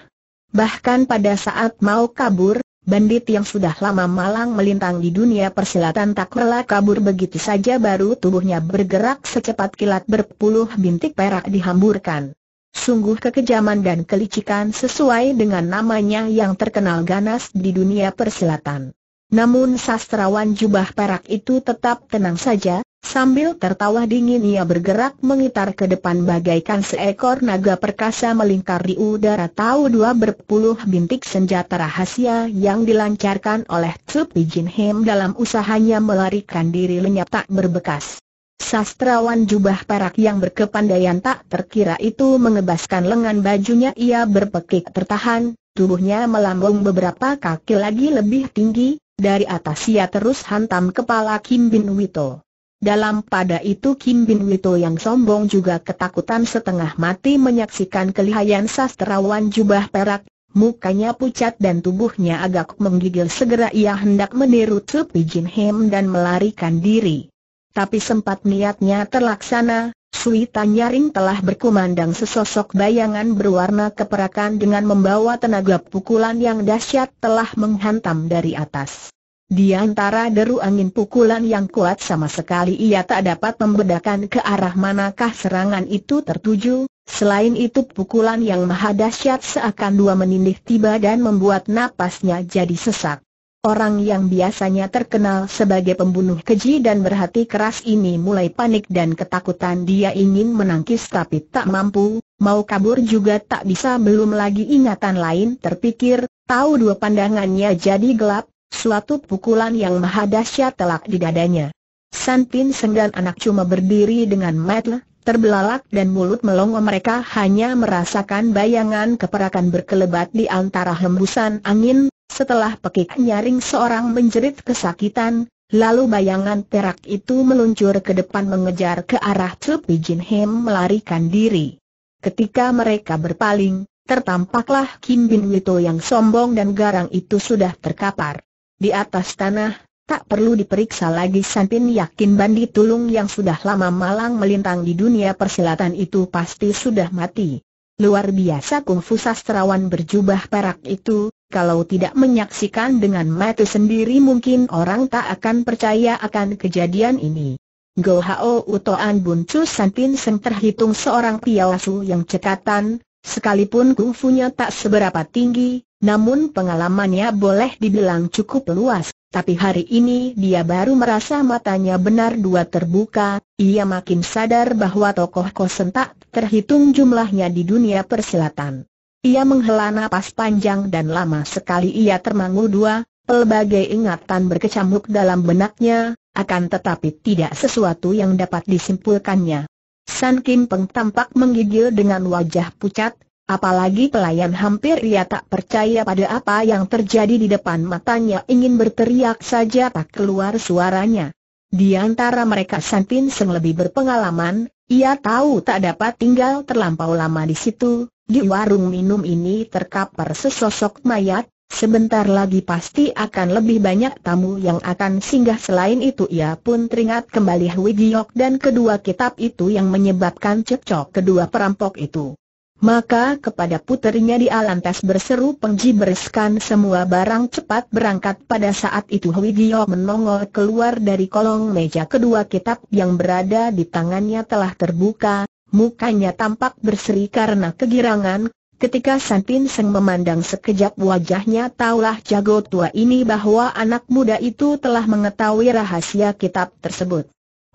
Bahkan pada saat mau kabur, bandit yang sudah lama malang melintang di dunia persilatan tak rela kabur begitu saja baru tubuhnya bergerak secepat kilat berpuluh bintik perak dihamburkan. Sungguh kekejaman dan kelicikan sesuai dengan namanya yang terkenal ganas di dunia persilatan. Namun sastrawan jubah perak itu tetap tenang saja, Sambil tertawa dingin ia bergerak mengitar ke depan bagaikan seekor naga perkasa melingkar di udara tahu dua berpuluh bintik senjata rahasia yang dilancarkan oleh Tsupi Jin Hem dalam usahanya melarikan diri lenyap tak berbekas. Sastrawan jubah perak yang berkepandaian tak terkira itu mengebaskan lengan bajunya ia berpekik tertahan, tubuhnya melambung beberapa kaki lagi lebih tinggi, dari atas ia terus hantam kepala Kim Bin Wito. Dalam pada itu Kim Bin Wito yang sombong juga ketakutan setengah mati menyaksikan kelihayan sastrawan jubah perak, mukanya pucat dan tubuhnya agak menggigil segera ia hendak meniru Tsupi Jin Hem dan melarikan diri. Tapi sempat niatnya terlaksana, Suita nyaring telah berkumandang sesosok bayangan berwarna keperakan dengan membawa tenaga pukulan yang dahsyat telah menghantam dari atas. Di antara deru angin pukulan yang kuat sama sekali ia tak dapat membedakan ke arah manakah serangan itu tertuju, selain itu pukulan yang maha dahsyat seakan dua menindih tiba dan membuat napasnya jadi sesak. Orang yang biasanya terkenal sebagai pembunuh keji dan berhati keras ini mulai panik dan ketakutan dia ingin menangkis tapi tak mampu, mau kabur juga tak bisa belum lagi ingatan lain terpikir, tahu dua pandangannya jadi gelap, Suatu pukulan yang maha dahsyat telak di dadanya. San Pin Seng dan anak cuma berdiri dengan metle, terbelalak dan mulut melongo mereka hanya merasakan bayangan keperakan berkelebat di antara hembusan angin, setelah pekik nyaring seorang menjerit kesakitan, lalu bayangan perak itu meluncur ke depan mengejar ke arah Cepi Jin Hem melarikan diri. Ketika mereka berpaling, tertampaklah Kim Bin Wito yang sombong dan garang itu sudah terkapar. Di atas tanah, tak perlu diperiksa lagi Sampin yakin Bandi Tulung yang sudah lama malang melintang di dunia persilatan itu pasti sudah mati. Luar biasa kungfu sastrawan berjubah perak itu, kalau tidak menyaksikan dengan mata sendiri mungkin orang tak akan percaya akan kejadian ini. Go Hao Utoan Buncu Santin seng terhitung seorang piawasu yang cekatan, sekalipun kungfunya tak seberapa tinggi, namun pengalamannya boleh dibilang cukup luas, tapi hari ini dia baru merasa matanya benar dua terbuka, ia makin sadar bahwa tokoh kosentak terhitung jumlahnya di dunia persilatan. Ia menghela napas panjang dan lama sekali ia termangu dua, pelbagai ingatan berkecamuk dalam benaknya, akan tetapi tidak sesuatu yang dapat disimpulkannya. San Kim Peng tampak menggigil dengan wajah pucat, Apalagi pelayan hampir ia tak percaya pada apa yang terjadi di depan matanya ingin berteriak saja tak keluar suaranya. Di antara mereka Santin Seng lebih berpengalaman, ia tahu tak dapat tinggal terlampau lama di situ, di warung minum ini terkapar sesosok mayat, sebentar lagi pasti akan lebih banyak tamu yang akan singgah selain itu ia pun teringat kembali Hui Giok dan kedua kitab itu yang menyebabkan cekcok kedua perampok itu. Maka kepada puterinya di alantas berseru pengji bereskan semua barang cepat berangkat pada saat itu Hui Gio menongol keluar dari kolong meja kedua kitab yang berada di tangannya telah terbuka, mukanya tampak berseri karena kegirangan, ketika Santin Seng memandang sekejap wajahnya taulah jago tua ini bahwa anak muda itu telah mengetahui rahasia kitab tersebut.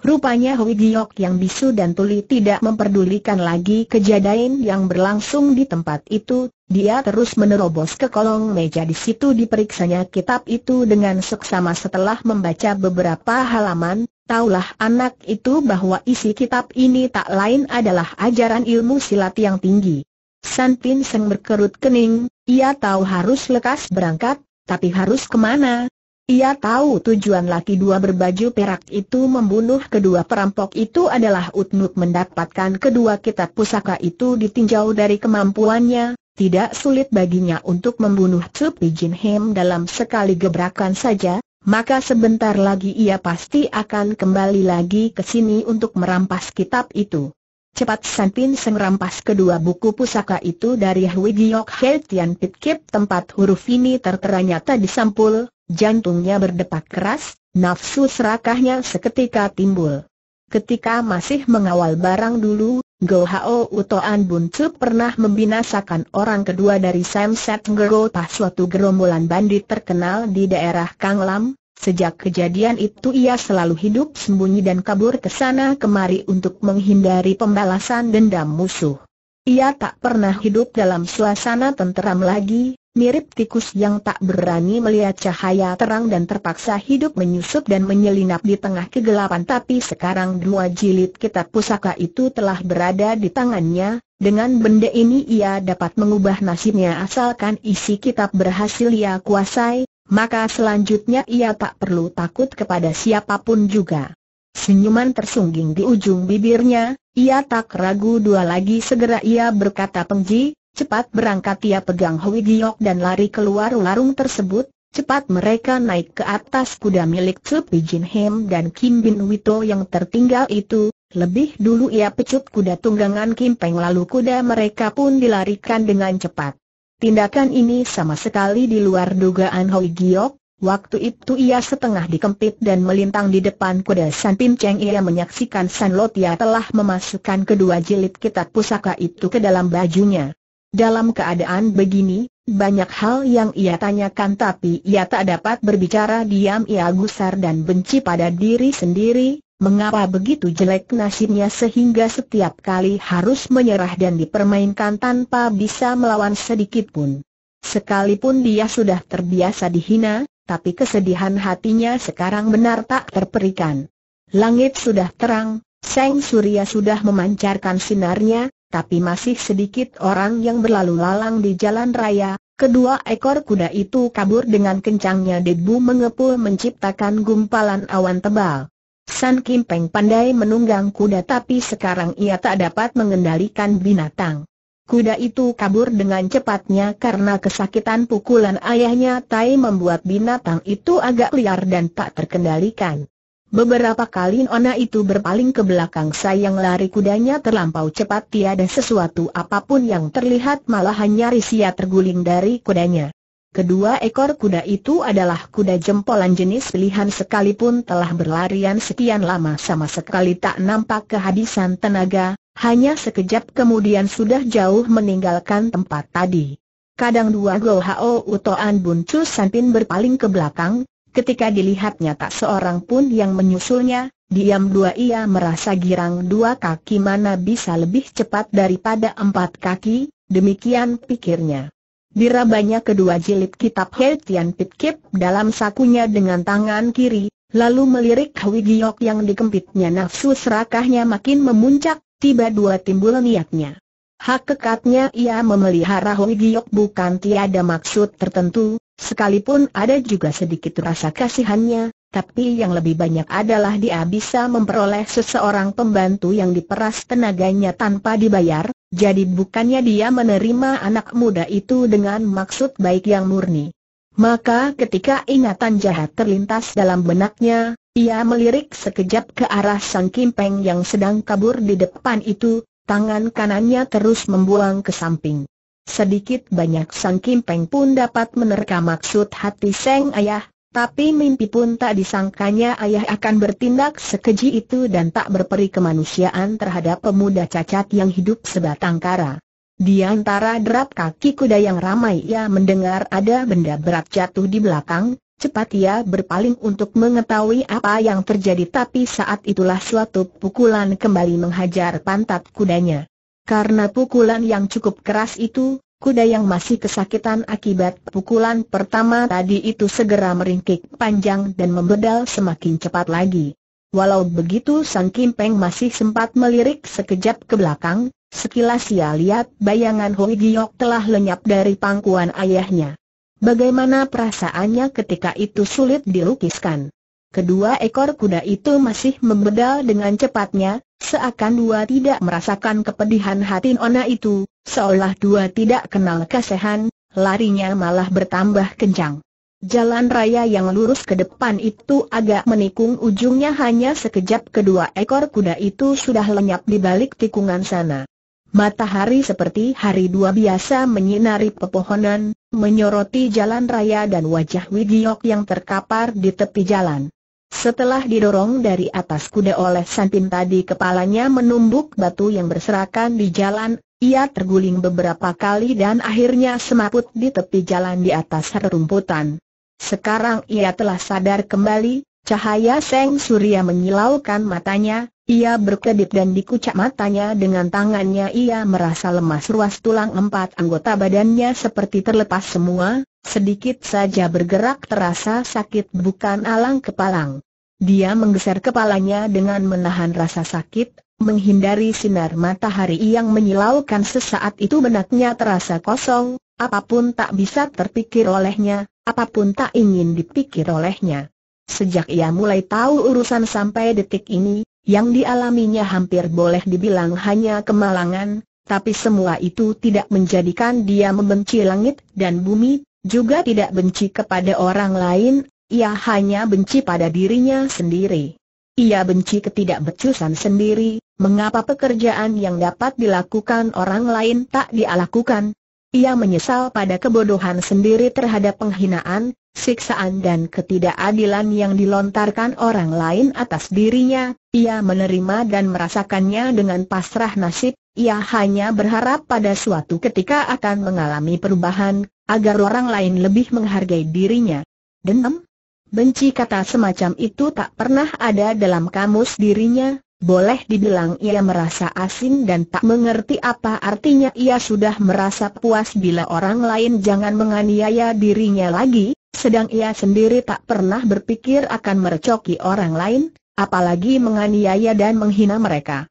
Rupanya Hui Giok yang bisu dan tuli tidak memperdulikan lagi kejadian yang berlangsung di tempat itu, dia terus menerobos ke kolong meja di situ diperiksanya kitab itu dengan seksama setelah membaca beberapa halaman, Taulah anak itu bahwa isi kitab ini tak lain adalah ajaran ilmu silat yang tinggi. San Pin Seng berkerut kening, ia tahu harus lekas berangkat, tapi harus kemana, ia tahu tujuan laki dua berbaju perak itu membunuh kedua perampok itu adalah untuk mendapatkan kedua kitab pusaka itu ditinjau dari kemampuannya, tidak sulit baginya untuk membunuh Tsupi Jin Hem dalam sekali gebrakan saja, maka sebentar lagi ia pasti akan kembali lagi ke sini untuk merampas kitab itu. Cepat Santin Seng rampas kedua buku pusaka itu dari Hwi Giok Hei Tian Pit Kip tempat huruf ini tertera nyata di sampul, Jantungnya berdetak keras, nafsu serakahnya seketika timbul. Ketika masih mengawal barang dulu, Go Hao Utoan Bun pernah membinasakan orang kedua dari Sam Set Ngero Pas suatu gerombolan bandit terkenal di daerah Kanglam, Sejak kejadian itu ia selalu hidup sembunyi dan kabur ke sana kemari untuk menghindari pembalasan dendam musuh. Ia tak pernah hidup dalam suasana tenteram lagi, Mirip tikus yang tak berani melihat cahaya terang dan terpaksa hidup menyusup dan menyelinap di tengah kegelapan tapi sekarang dua jilid kitab pusaka itu telah berada di tangannya, dengan benda ini ia dapat mengubah nasibnya asalkan isi kitab berhasil ia kuasai, maka selanjutnya ia tak perlu takut kepada siapapun juga. Senyuman tersungging di ujung bibirnya, ia tak ragu dua lagi segera ia berkata pengji, Cepat berangkat ia pegang Hui Giok dan lari keluar warung tersebut, cepat mereka naik ke atas kuda milik Cepi Jin Hem dan Kim Bin Wito yang tertinggal itu, lebih dulu ia pecut kuda tunggangan Kim Peng lalu kuda mereka pun dilarikan dengan cepat. Tindakan ini sama sekali di luar dugaan Hui Giok, Waktu itu ia setengah dikempit dan melintang di depan kuda San Pin Cheng ia menyaksikan San Lotia telah memasukkan kedua jilid kitab pusaka itu ke dalam bajunya. Dalam keadaan begini, banyak hal yang ia tanyakan tapi ia tak dapat berbicara diam ia gusar dan benci pada diri sendiri, mengapa begitu jelek nasibnya sehingga setiap kali harus menyerah dan dipermainkan tanpa bisa melawan sedikit pun. Sekalipun dia sudah terbiasa dihina, tapi kesedihan hatinya sekarang benar tak terperikan. Langit sudah terang, Seng Surya sudah memancarkan sinarnya, tapi masih sedikit orang yang berlalu lalang di jalan raya. Kedua ekor kuda itu kabur dengan kencangnya debu mengepul menciptakan gumpalan awan tebal. San Kim Peng pandai menunggang kuda tapi sekarang ia tak dapat mengendalikan binatang. Kuda itu kabur dengan cepatnya karena kesakitan pukulan ayahnya Tai membuat binatang itu agak liar dan tak terkendalikan. Beberapa kali Nona itu berpaling ke belakang sayang lari kudanya terlampau cepat tiada sesuatu apapun yang terlihat malah hanya Risia terguling dari kudanya. Kedua ekor kuda itu adalah kuda jempolan jenis pilihan sekalipun telah berlarian sekian lama sama sekali tak nampak kehabisan tenaga, hanya sekejap kemudian sudah jauh meninggalkan tempat tadi. Kadang dua Go Hao Utoan Bun Chu Sanpin berpaling ke belakang, Ketika dilihatnya tak seorang pun yang menyusulnya, diam dua ia merasa girang dua kaki mana bisa lebih cepat daripada empat kaki, demikian pikirnya. Dirabanya kedua jilid kitab Heltian Tian dalam sakunya dengan tangan kiri, lalu melirik Wigiok yang dikempitnya nafsu serakahnya makin memuncak, tiba dua timbul niatnya. Hak kekatnya ia memelihara Wigiok bukan tiada maksud tertentu, Sekalipun ada juga sedikit rasa kasihannya, tapi yang lebih banyak adalah dia bisa memperoleh seseorang pembantu yang diperas tenaganya tanpa dibayar, jadi bukannya dia menerima anak muda itu dengan maksud baik yang murni. Maka ketika ingatan jahat terlintas dalam benaknya, ia melirik sekejap ke arah Sang Peng yang sedang kabur di depan itu, tangan kanannya terus membuang ke samping. Sedikit banyak Sang Kim Peng pun dapat menerka maksud hati Seng Ayah, tapi mimpi pun tak disangkanya ayah akan bertindak sekeji itu dan tak berperi kemanusiaan terhadap pemuda cacat yang hidup sebatang kara. Di antara derap kaki kuda yang ramai ia mendengar ada benda berat jatuh di belakang, cepat ia berpaling untuk mengetahui apa yang terjadi tapi saat itulah suatu pukulan kembali menghajar pantat kudanya. Karena pukulan yang cukup keras itu, kuda yang masih kesakitan akibat pukulan pertama tadi itu segera meringkik panjang dan membedal semakin cepat lagi. Walau begitu Sang Kim Peng masih sempat melirik sekejap ke belakang, sekilas ia lihat bayangan Hoi Giok telah lenyap dari pangkuan ayahnya. Bagaimana perasaannya ketika itu sulit dilukiskan. Kedua ekor kuda itu masih membedal dengan cepatnya, seakan dua tidak merasakan kepedihan hati Nona itu, seolah dua tidak kenal kasihan, larinya malah bertambah kencang. Jalan raya yang lurus ke depan itu agak menikung ujungnya hanya sekejap kedua ekor kuda itu sudah lenyap di balik tikungan sana. Matahari seperti hari dua biasa menyinari pepohonan, menyoroti jalan raya dan wajah Widiok yang terkapar di tepi jalan. Setelah didorong dari atas kuda oleh Santin tadi kepalanya menumbuk batu yang berserakan di jalan, ia terguling beberapa kali dan akhirnya semaput di tepi jalan di atas rerumputan. Sekarang ia telah sadar kembali, cahaya Seng Surya menyilaukan matanya, ia berkedip dan dikucak matanya dengan tangannya ia merasa lemas ruas tulang empat anggota badannya seperti terlepas semua, Sedikit saja bergerak terasa sakit bukan alang kepalang. Dia menggeser kepalanya dengan menahan rasa sakit, menghindari sinar matahari yang menyilaukan sesaat itu benaknya terasa kosong, apapun tak bisa terpikir olehnya, apapun tak ingin dipikir olehnya. Sejak ia mulai tahu urusan sampai detik ini, yang dialaminya hampir boleh dibilang hanya kemalangan, tapi semua itu tidak menjadikan dia membenci langit dan bumi, juga tidak benci kepada orang lain, ia hanya benci pada dirinya sendiri. Ia benci ketidakbecusan sendiri, mengapa pekerjaan yang dapat dilakukan orang lain tak dialakukan? Ia menyesal pada kebodohan sendiri terhadap penghinaan, siksaan dan ketidakadilan yang dilontarkan orang lain atas dirinya. Ia menerima dan merasakannya dengan pasrah nasib, ia hanya berharap pada suatu ketika akan mengalami perubahan, agar orang lain lebih menghargai dirinya. Dendam? Benci kata semacam itu tak pernah ada dalam kamus dirinya, boleh dibilang ia merasa asing dan tak mengerti apa artinya ia sudah merasa puas bila orang lain jangan menganiaya dirinya lagi, sedang ia sendiri tak pernah berpikir akan merecoki orang lain, apalagi menganiaya dan menghina mereka.